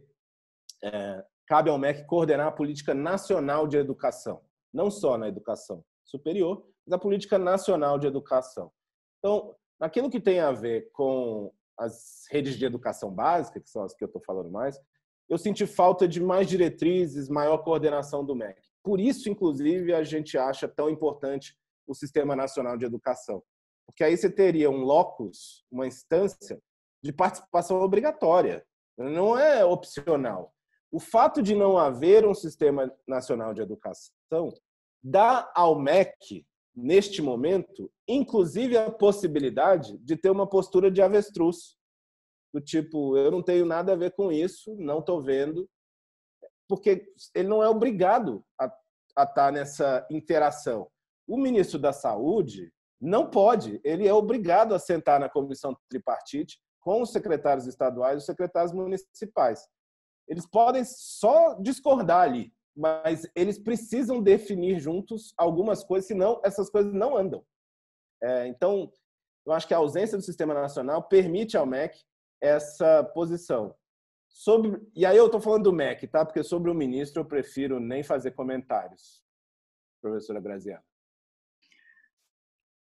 é, cabe ao MEC coordenar a política nacional de educação, não só na educação superior, mas a política nacional de educação. Então, naquilo que tem a ver com as redes de educação básica, que são as que eu estou falando mais, eu senti falta de mais diretrizes, maior coordenação do MEC. Por isso, inclusive, a gente acha tão importante o Sistema Nacional de Educação. Porque aí você teria um locus, uma instância de participação obrigatória, não é opcional. O fato de não haver um sistema nacional de educação dá ao MEC, neste momento, inclusive a possibilidade de ter uma postura de avestruz, do tipo, eu não tenho nada a ver com isso, não estou vendo, porque ele não é obrigado a, a estar tá nessa interação. O ministro da Saúde, não pode, ele é obrigado a sentar na comissão tripartite com os secretários estaduais e os secretários municipais. Eles podem só discordar ali, mas eles precisam definir juntos algumas coisas, senão essas coisas não andam. É, então, eu acho que a ausência do sistema nacional permite ao MEC essa posição. Sobre, e aí eu estou falando do MEC, tá? Porque sobre o ministro eu prefiro nem fazer comentários, professora Graziana.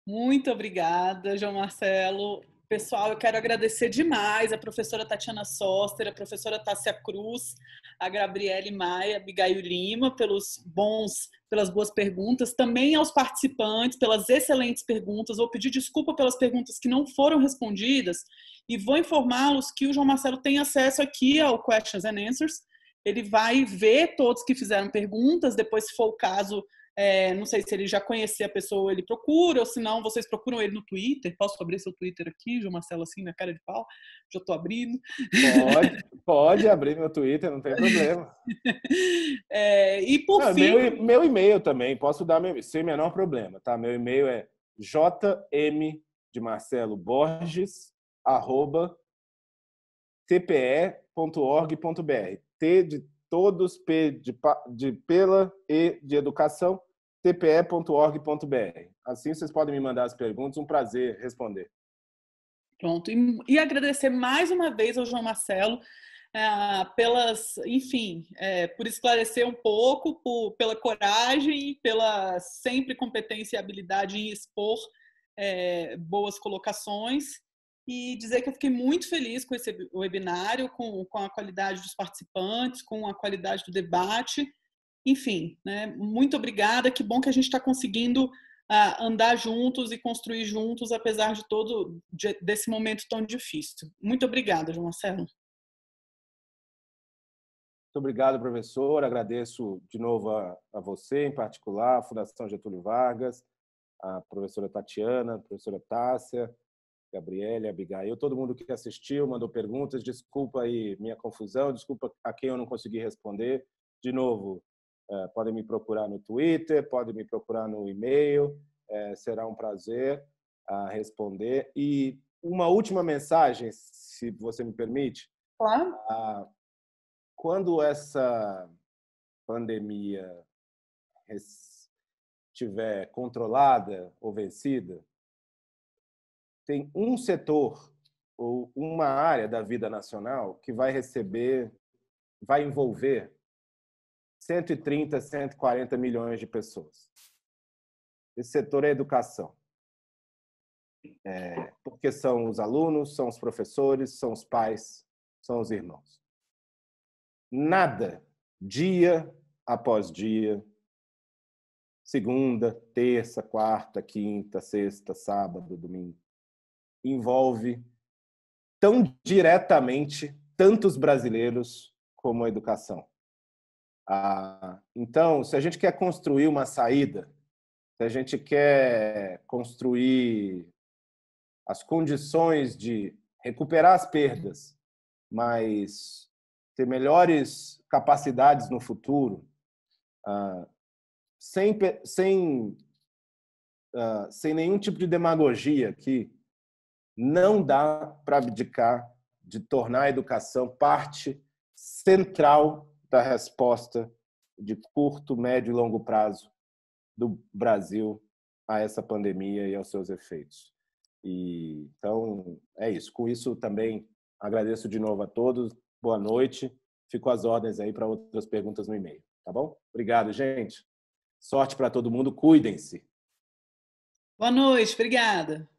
Muito obrigada, João Marcelo. Pessoal, eu quero agradecer demais a professora Tatiana Soster, a professora Tássia Cruz, a Gabriele Maia, Abigail Lima, pelos bons, pelas boas perguntas, também aos participantes pelas excelentes perguntas. Vou pedir desculpa pelas perguntas que não foram respondidas e vou informá-los que o João Marcelo tem acesso aqui ao Questions and Answers. Ele vai ver todos que fizeram perguntas, depois se for o caso, é, não sei se ele já conhecia a pessoa, ele procura, ou se não, vocês procuram ele no Twitter. Posso abrir seu Twitter aqui, João Marcelo, assim, na cara de pau? Já estou abrindo. Pode, pode abrir meu Twitter, não tem problema. [laughs] É, e por não, fim... Meu, e-mail também, posso dar meu sem o menor problema, tá? Meu e-mail é jm de Marcelo Borges, arroba tpe.org.br. T de todos P de, de pela e de educação, tpe.org.br. Assim vocês podem me mandar as perguntas, um prazer responder. Pronto, e, e agradecer mais uma vez ao João Marcelo é, pelas, enfim, é, por esclarecer um pouco, por, pela coragem, pela sempre competência e habilidade em expor é, boas colocações e dizer que eu fiquei muito feliz com esse webinário, com, com a qualidade dos participantes, com a qualidade do debate. Enfim, né, muito obrigada. Que bom que a gente está conseguindo uh, andar juntos e construir juntos, apesar de todo de, desse momento tão difícil. Muito obrigada, João Marcelo. Muito obrigado, professor. Agradeço de novo a, a você, em particular, a Fundação Getúlio Vargas, a professora Tatiana, a professora Tássia, Gabriele, Abigail, todo mundo que assistiu, mandou perguntas. Desculpa aí minha confusão, desculpa a quem eu não consegui responder. De novo, é, podem me procurar no Twitter, podem me procurar no e-mail. É, será um prazer ah, responder. E uma última mensagem, se você me permite. Claro. Ah, quando essa pandemia estiver controlada ou vencida, tem um setor ou uma área da vida nacional que vai receber, vai envolver 130, 140 milhões de pessoas. Esse setor é a educação. É, porque são os alunos, são os professores, são os pais, são os irmãos. Nada, dia após dia, segunda, terça, quarta, quinta, sexta, sábado, domingo, envolve tão diretamente tantos brasileiros como a educação. Ah, então, se a gente quer construir uma saída, se a gente quer construir as condições de recuperar as perdas, mas ter melhores capacidades no futuro, ah, sem, sem, ah, sem nenhum tipo de demagogia aqui, não dá para abdicar de tornar a educação parte central da resposta de curto, médio e longo prazo do Brasil a essa pandemia e aos seus efeitos. E, então, é isso. Com isso, também agradeço de novo a todos. Boa noite. Fico às ordens aí para outras perguntas no e-mail. Tá bom? Obrigado, gente. Sorte para todo mundo. Cuidem-se. Boa noite. Obrigada.